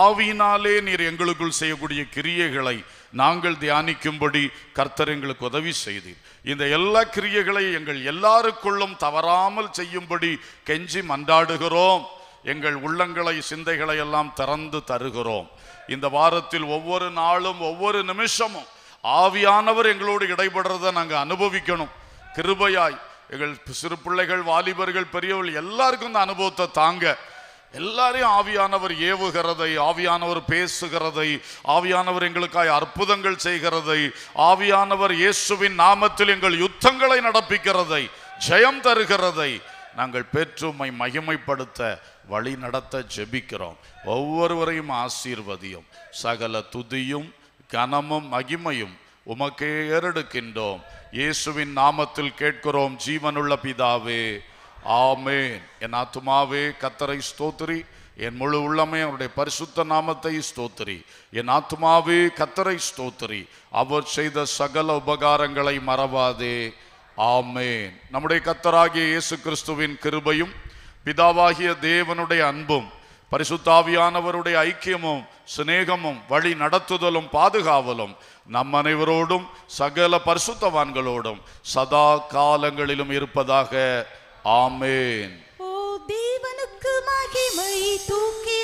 ஆவியினாலே நீர் எங்களுக்குள் செய்யக்கூடிய கிரியைகளை நாங்கள் தியானிக்கும்படி கர்த்தர் எங்களுக்கு உதவி செய்தீர் இந்த எல்லா கிரியைகளை எங்கள் எல்லாருக்குள்ளும் தவறாமல் செய்யும்படி கெஞ்சி மன்றாடுகிறோம் எங்கள் உள்ளங்களை சிந்தைகளை எல்லாம் திறந்து தருகிறோம் இந்த வாரத்தில் ஒவ்வொரு நாளும் ஒவ்வொரு நிமிஷமும் ஆவியானவர் எங்களோடு இடைபடுறதை நாங்கள் அனுபவிக்கணும் கிருபையாய் எங்கள் சிறு பிள்ளைகள் வாலிபர்கள் பெரியவர்கள் எல்லாருக்கும் இந்த அனுபவத்தை தாங்க எல்லாரையும் ஆவியானவர் ஏவுகிறதை ஆவியானவர் பேசுகிறதை ஆவியானவர் எங்களுக்காய் அற்புதங்கள் செய்கிறதை ஆவியானவர் இயேசுவின் நாமத்தில் எங்கள் யுத்தங்களை நடப்பிக்கிறதை ஜெயம் தருகிறதை நாங்கள் பெற்றுமை மகிமைப்படுத்த வழி நடத்த ஜெபிக்கிறோம் ஒவ்வொருவரையும் ஆசீர்வதியும் சகல துதியும் கனமும் மகிமையும் உமக்கே ஏறெடுக்கின்றோம் இயேசுவின் நாமத்தில் கேட்கிறோம் ஜீவனுள்ள பிதாவே ஆமேன் என் ஆத்துமாவே கத்தரை ஸ்தோத்திரி என் முழு உள்ளமே அவருடைய பரிசுத்த நாமத்தை ஸ்தோத்திரி என் ஆத்மாவே கத்தரை ஸ்தோத்திரி அவர் செய்த சகல உபகாரங்களை மறவாதே ஆமேன் நம்முடைய கத்தராகிய இயேசு கிறிஸ்துவின் கிருபையும் பிதாவாகிய தேவனுடைய அன்பும் பரிசுத்தாவியானவருடைய ஐக்கியமும் சிநேகமும் வழி நடத்துதலும் பாதுகாவலும் நம் அனைவரோடும் சகல பரிசுத்தவான்களோடும் சதா காலங்களிலும் இருப்பதாக ஆமேன் ஓ தேவனுக்கு மகிமை தூக்கி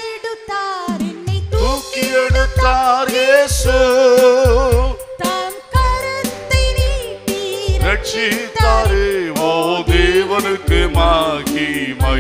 என்னை இயேசு தம் கரத்தை நீட்டி ரட்சித்தாரே ஓ தேவனுக்கு மகிமை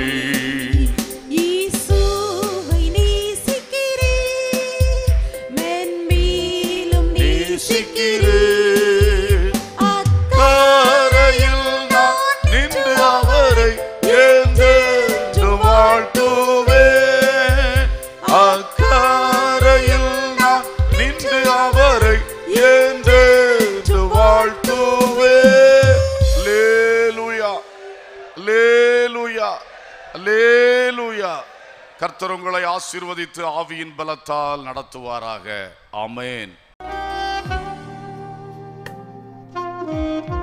லூயா கர்த்தர் உங்களை ஆசீர்வதித்து ஆவியின் பலத்தால் நடத்துவாராக அமேன்